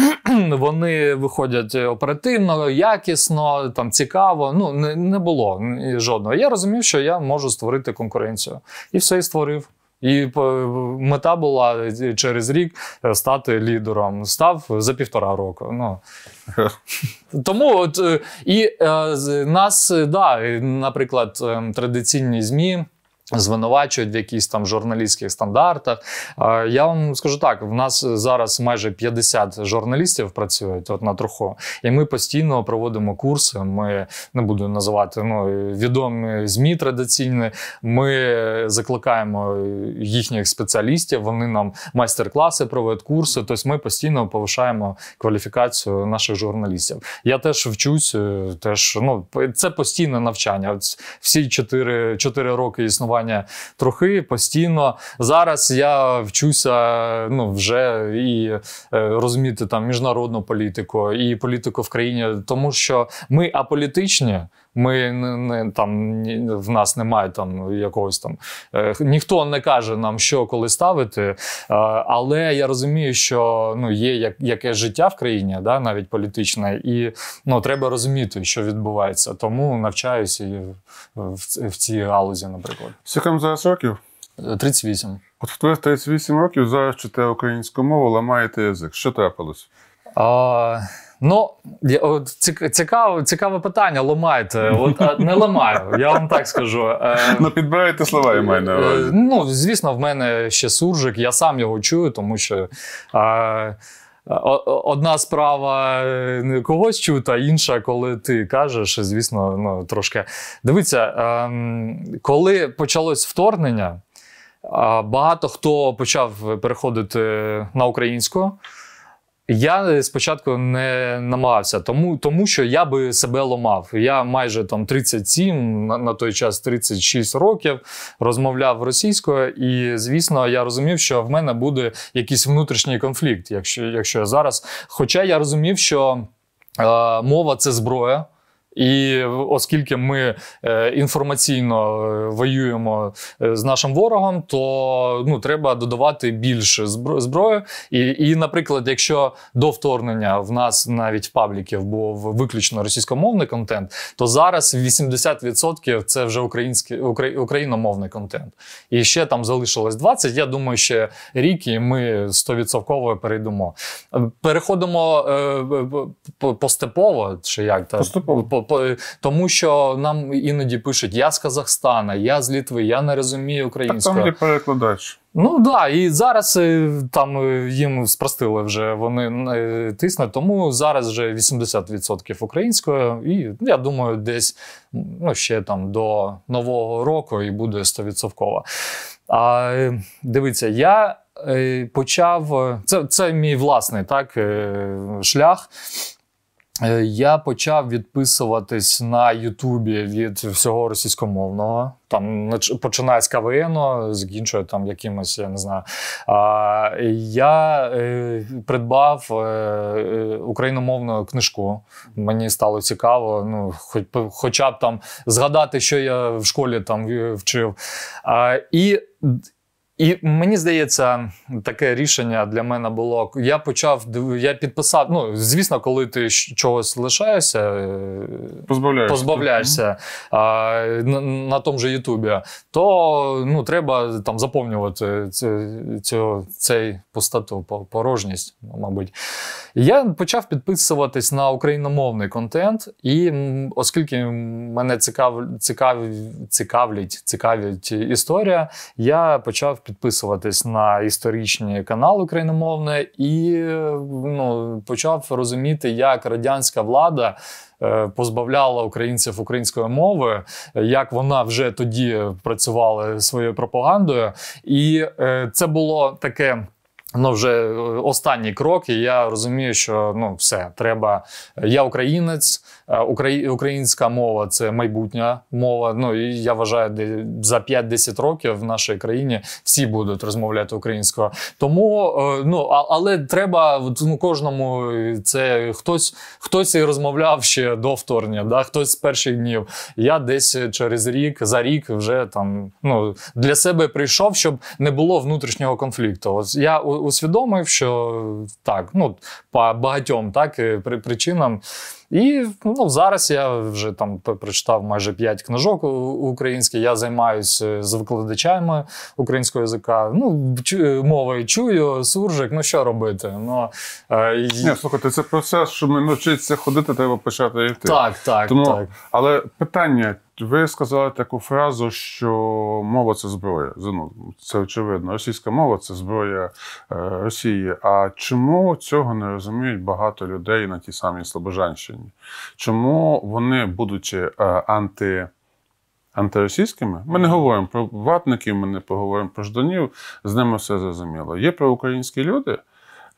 вони виходять оперативно, якісно, там цікаво. Ну не, не було жодного. Я розумів, що я можу створити конкуренцію. І все і створив. І е, мета була е, через рік е, стати лідером. Став за півтора року. Ну. Тому от, і нас, да, наприклад, ем, традиційні ЗМІ. Звинувачують в якихось там журналістських стандартах. Я вам скажу так: в нас зараз майже 50 журналістів працюють от на троху, і ми постійно проводимо курси. Ми не буду називати ну, відомі змі традиційні. Ми закликаємо їхніх спеціалістів. Вони нам майстер-класи проводять курси. Тобто ми постійно повишаємо кваліфікацію наших журналістів. Я теж вчусь, е, теж ну це постійне навчання. Всі 4, 4 роки існування спілкування трохи постійно. Зараз я вчуся ну, вже і е, розуміти там міжнародну політику і політику в країні, тому що ми аполітичні. Ми не там ні в нас немає там якогось там. Е, ніхто не каже нам, що коли ставити. Е, але я розумію, що ну є як яке життя в країні, да, навіть політичне, і ну треба розуміти, що відбувається. Тому навчаюся і в, в цій галузі, наприклад. Скільки зараз років? 38. Е, От в твоїх 38 років зараз чите українську мову, ламаєте язик. Що трапилось? А, Ну, цікаве цікаве питання. Ламайте. От, Не ламаю, я вам так скажу. Е, ну, підбирайте слова, я маю на е, увазі. Ну, звісно, в мене ще суржик, я сам його чую, тому що. Е, Одна справа е, когось чути, а інша, коли ти кажеш, звісно, ну трошки. Дивіться, ем, коли почалось вторгнення, багато хто почав переходити на українську. Я е, спочатку не намагався, тому тому що я би себе ломав. Я майже там 37, на, на той час 36 років розмовляв російською, і звісно, я розумів, що в мене буде якийсь внутрішній конфлікт, якщо якщо я зараз. Хоча я розумів, що е, мова це зброя. І оскільки ми е, інформаційно е, воюємо е, з нашим ворогом, то ну треба додавати більше зброї. І, і, наприклад, якщо до вторгнення в нас навіть в пабліків був виключно російськомовний контент, то зараз 80% це вже український україномовний контент. І ще там залишилось 20%. Я думаю, ще рік і ми стовідсотково перейдемо. Переходимо постепово, чи як та поступово тому що нам іноді пишуть: я з Казахстана, я з Літви, я не розумію українською. Так там перекладач. Ну да, і зараз е, там е, їм спростили вже вони е, тиснуть. Тому зараз вже 80% українського, і я думаю, десь ну ще там до нового року і буде 100%. А дивіться, я почав це, це мій власний так шлях. Е, я почав відписуватись на Ютубі від всього російськомовного. Там починає з КВН, закінчує там якимось, я не знаю. А, Я е, придбав е, е україномовну книжку. Мені стало цікаво, ну, хоч, хоча б там згадати, що я в школі там вчив. А, І і мені здається, таке рішення для мене було. Я почав я підписав. Ну звісно, коли ти чогось лишаєшся, е, позбавляєшся позбавляєшся а, на, на тому же Ютубі, то ну треба там заповнювати цю, цей пустоту, порожність, ну, мабуть. Я почав підписуватись на україномовний контент, і оскільки мене цікав, цікав, цікавлять, цікавить історія, я почав підписуватись на історичні канали Україномовне, і ну, почав розуміти, як радянська влада. Е, позбавляла українців української мови, як вона вже тоді працювала своєю пропагандою, і е, це було таке. Ну, вже е, останній крок, і я розумію, що ну все треба. Е, я українець, е, українська мова це майбутня мова. Ну і я вважаю, де за 5-10 років в нашій країні всі будуть розмовляти українською. Тому ну але треба ну, кожному це хтось, хтось і розмовляв ще до вторгнення, да хтось з перших днів. Я десь через рік за рік вже там ну для себе прийшов, щоб не було внутрішнього конфлікту. Ось я усвідомив, що так, ну по багатьом так е, причинам. І ну, зараз я вже там прочитав майже 5 книжок українських. Я займаюся е, з викладачами українського язика. Ну чу, е, мовою чую, суржик. Ну що робити? Ну е, і... Ні, слухайте, це процес, що ми навчитися ходити, треба почати йти. Так, так. Тому, так. Але питання: ви сказали таку фразу, що мова це зброя. Ну, Це очевидно. Російська мова це зброя е, Росії. А чому цього не розуміють багато людей на тій самій Слобожанщині? Чому вони, будучи е, анти? Антиросійськими ми не говоримо про ватників, ми не поговоримо про жданів. З ними все зрозуміло. Є проукраїнські люди,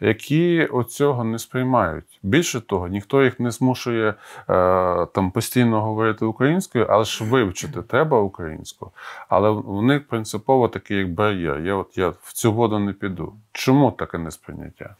які оцього не сприймають. Більше того, ніхто їх не змушує е, там постійно говорити українською, але ж вивчити треба українську. Але в них принципово такий як бар'єр. Я от я в цю воду не піду. Чому таке несприйняття?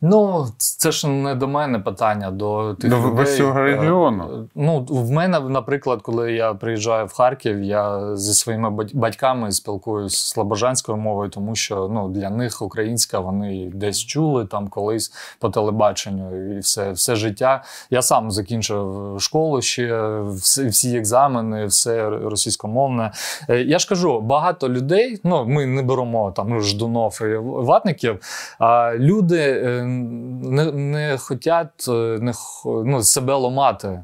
Ну, це ж не до мене питання, до тих до людей. всього е, регіону. Ну, в мене, наприклад, коли я приїжджаю в Харків, я зі своїми батьками спілкуюся слабожанською мовою, тому що ну, для них українська вони десь чули там колись по телебаченню, і все все життя. Я сам закінчив школу ще всі, всі екзамени, все російськомовне. Е, я ж кажу, багато людей. Ну ми не беремо там ждунов і ватників, а люди. Е, не не хотять е, не, ну, себе ламати.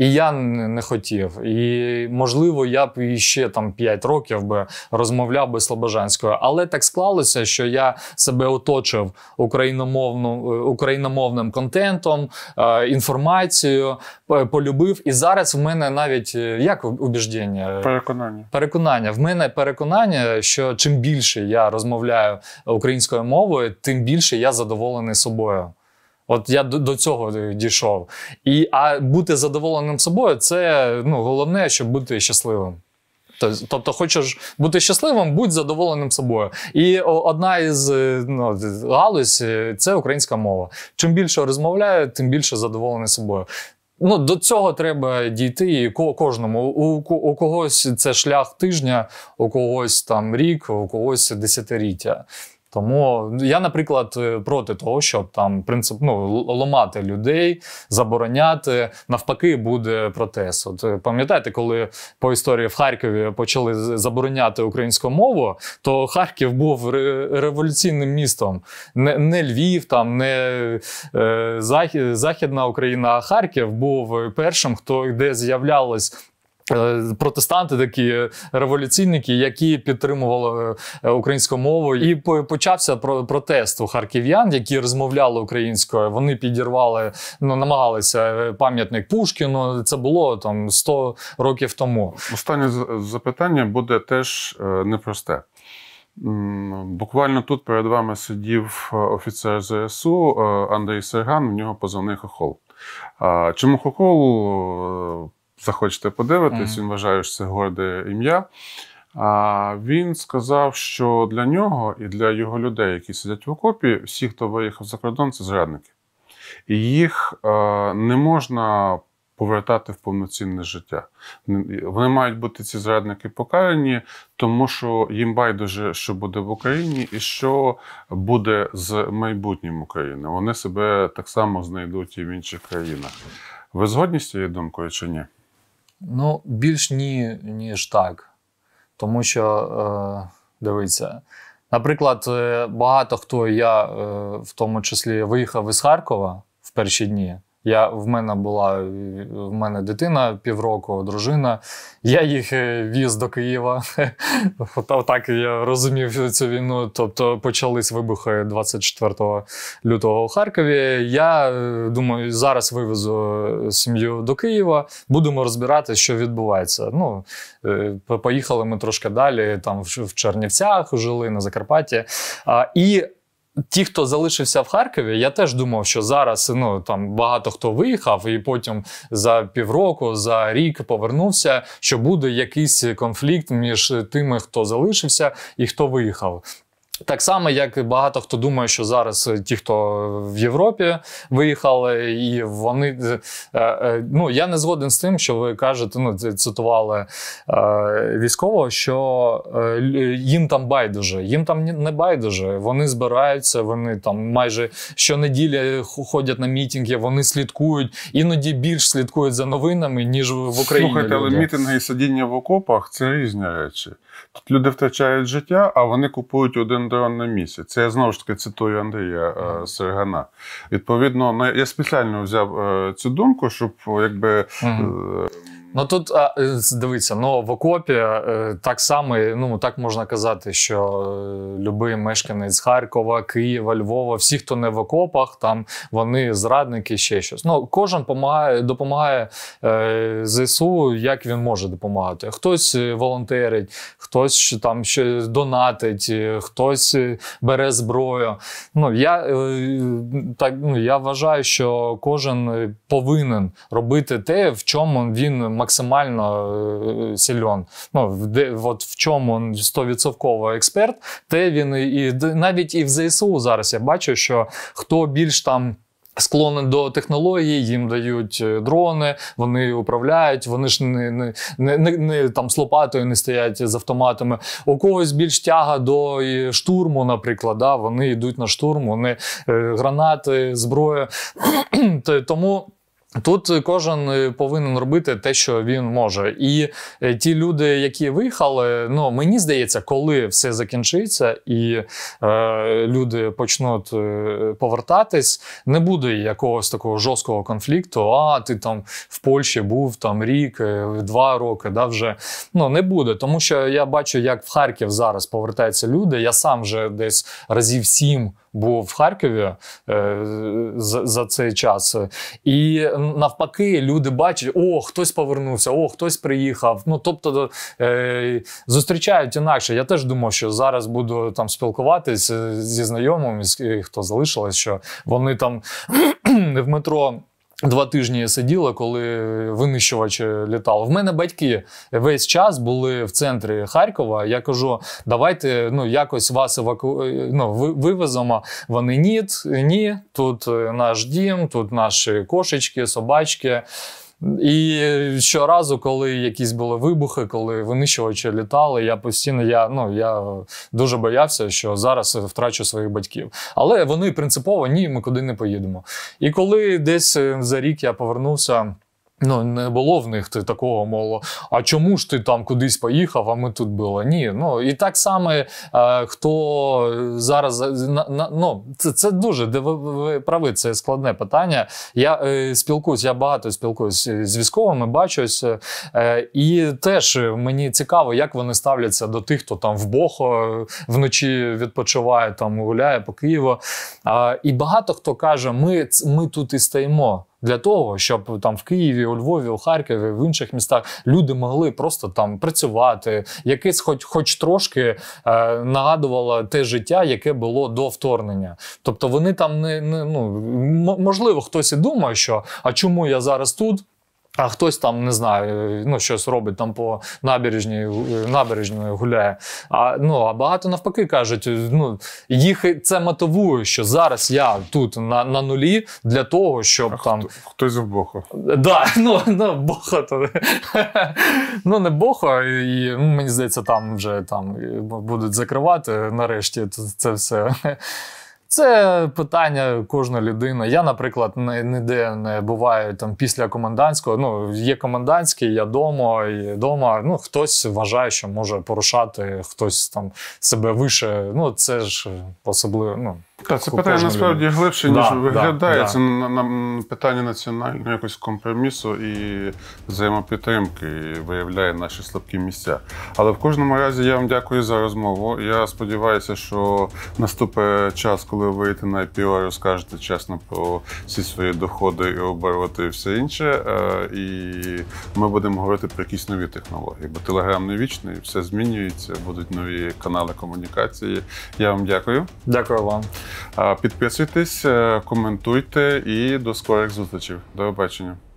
І я не хотів. І можливо, я б ще там 5 років би розмовляв би слобожанською. Але так склалося, що я себе оточив україномовну е, україномовним контентом, е, інформацією, полюбив. І зараз в мене навіть е, як убіждення? Переконання. Переконання. В мене переконання, що чим більше я розмовляю українською мовою, тим більше я задоволений собою. От я до цього дійшов. І а бути задоволеним собою це ну, головне, щоб бути щасливим. Тобто, хочеш бути щасливим, будь задоволеним собою. І одна із е, ну, галузь е, це українська мова. Чим більше розмовляю, тим більше задоволений собою. Ну, До цього треба дійти і кожному. У, у у когось це шлях тижня, у когось там рік, у когось десятиріття. Тому я, наприклад, е, проти того, щоб там принцип ну, ломати людей, забороняти. Навпаки, буде протест. От е, Пам'ятаєте, коли по історії в Харкові почали забороняти українську мову, то Харків був революційним містом. Не не Львів, там не е, Західна Україна, а Харків був першим, хто де з'являлось Е, протестанти, такі е, революційники, які підтримували е, українську мову, і почався протест у харків'ян, які розмовляли українською. Вони підірвали, ну намагалися пам'ятник Пушкіну. Це було там 100 років тому. Останнє запитання буде теж непросте. Буквально тут перед вами сидів офіцер ЗСУ Андрій Серган. В нього позивний хохол. Чому хохол? захочете подивитись, mm. він вважає, що це горде ім'я. А він сказав, що для нього і для його людей, які сидять в окопі, всі, хто виїхав за кордон, це зрадники. І їх е, не можна повертати в повноцінне життя. Вони мають бути ці зрадники покарані, тому що їм байдуже, що буде в Україні, і що буде з майбутнім України. Вони себе так само знайдуть і в інших країнах. Ви згодні з цією думкою чи ні? Ну, більш ні, ніж так. Тому що, е, дивіться, наприклад, е, багато хто я е, в тому числі виїхав із Харкова в перші дні. Я в мене була в мене дитина півроку, дружина. Я їх е, віз до Києва. Так я розумів цю війну. Тобто почались вибухи 24 лютого у Харкові. Я е, думаю, зараз вивезу е, сім'ю до Києва. Будемо розбирати, що відбувається. Ну поїхали ми трошки далі. Там в Чернівцях жили на Закарпатті. І ті, хто залишився в Харкові, я теж думав, що зараз ну там багато хто виїхав, і потім за півроку, за рік повернувся, що буде якийсь конфлікт між тими, хто залишився і хто виїхав. Так само, як багато хто думає, що зараз е, ті, хто в Європі виїхали, і вони е, е, ну я не згоден з тим, що ви кажете, ну цитували військового, що їм там байдуже, їм там не байдуже. Вони збираються, вони там майже щонеділі ходять на мітинги, вони слідкують, іноді більш слідкують за новинами ніж в Україні. Слухайте, але мітинги і сидіння в окопах це різні речі. Тут люди втрачають життя, а вони купують один дрон на місяць. Це я знову ж таки цитую Андрія mm Сергана. Відповідно, ну, я спеціально взяв е, цю думку, щоб якби. mm Ну тут а, е, дивіться, ну в окопі е, так само ну так можна казати, що е, любий мешканець Харкова, Києва, Львова, всі, хто не в окопах, там вони зрадники, ще щось. Ну кожен допомагає, допомагає зсу, як він може допомагати. Хтось волонтерить, хтось там ще донатить, хтось бере зброю. Ну я так ну я вважаю, що кожен повинен робити те, в чому він. може максимально е, сільон. Ну, де, от в чому стовідсотково експерт, те він і навіть і в ЗСУ зараз я бачу, що хто більш там. Склони до технології, їм дають е, дрони, вони управляють, вони ж не не, не, не, там з лопатою не стоять з автоматами. У когось більш тяга до штурму, наприклад, да? вони йдуть на штурм, вони е, гранати, зброя. Тому. Тут кожен е, повинен робити те, що він може, і е, ті люди, які виїхали, ну мені здається, коли все закінчиться, і е, люди почнуть е, повертатись, не буде якогось такого жорсткого конфлікту. А ти там в Польщі був там рік, два роки, да вже ну не буде. Тому що я бачу, як в Харків зараз повертаються люди. Я сам вже десь разів сім був в Харкові е, за, за цей час. І навпаки, люди бачать: о, хтось повернувся, о, хтось приїхав. Ну тобто е, зустрічають інакше. Я теж думав, що зараз буду там спілкуватись е, зі знайомими, хто залишилось, що вони там в метро. Два тижні я сиділа, коли винищувач літав. В мене батьки весь час були в центрі Харкова. Я кажу, давайте ну якось вас еваку... ну, вивеземо. Вони ні, ні, тут е, наш дім, тут наші кошечки, собачки. І щоразу, коли якісь були вибухи, коли винищувачі літали, я постійно я ну, я дуже боявся, що зараз втрачу своїх батьків. Але вони принципово ні, ми куди не поїдемо. І коли десь е, за рік я повернувся. Ну, не було в них такого, мову, а чому ж ти там кудись поїхав, а ми тут були? Ні. Ну і так само, е, хто зараз на, на ну, це це дуже де ви, ви прави, це складне питання. Я е, спілкуюсь, я багато спілкуюсь з військовими, бачусь, е, і теж мені цікаво, як вони ставляться до тих, хто там в Бохо е, вночі відпочиває, там гуляє по Києву. Е, і багато хто каже, ми, ми тут і стоїмо для того, щоб там в Києві, у Львові, у Харкові, в інших містах люди могли просто там працювати, якесь, хоч хоч трошки е, нагадувало те життя, яке було до вторгнення. Тобто вони там не, не ну можливо, хтось і думає, що а чому я зараз тут? А хтось там не знаю, ну щось робить там по набережній е, набережною гуляє. А ну а багато навпаки кажуть: ну їх це мотивує, що зараз я тут на на нулі для того, щоб а там хто, хтось в Бохо. Да, ну ну Бохо то ну не Бохо, і ну, мені здається, там вже там е, будуть закривати нарешті це все. Це питання кожна людина. Я, наприклад, ніде не буваю там після комендантського. Ну, є комендантський, я дома, і дома. Ну, хтось вважає, що може порушати, хтось там себе вище. Ну, це ж особливо. ну. Та це питання насправді глибше, ніж да, виглядає. Да, це на, на питання національного якось компромісу і взаємопідтримки, і виявляє наші слабкі місця. Але в кожному разі я вам дякую за розмову. Я сподіваюся, що наступить час, коли ви вийдете на IPO, розкажете чесно про всі свої доходи і обороти і все інше. Е, і ми будемо говорити про якісь нові технології, бо телеграм не вічний, все змінюється, будуть нові канали комунікації. Я вам дякую. Дякую вам. Е, підписуйтесь, е, коментуйте і до скорих зустрічей. До побачення.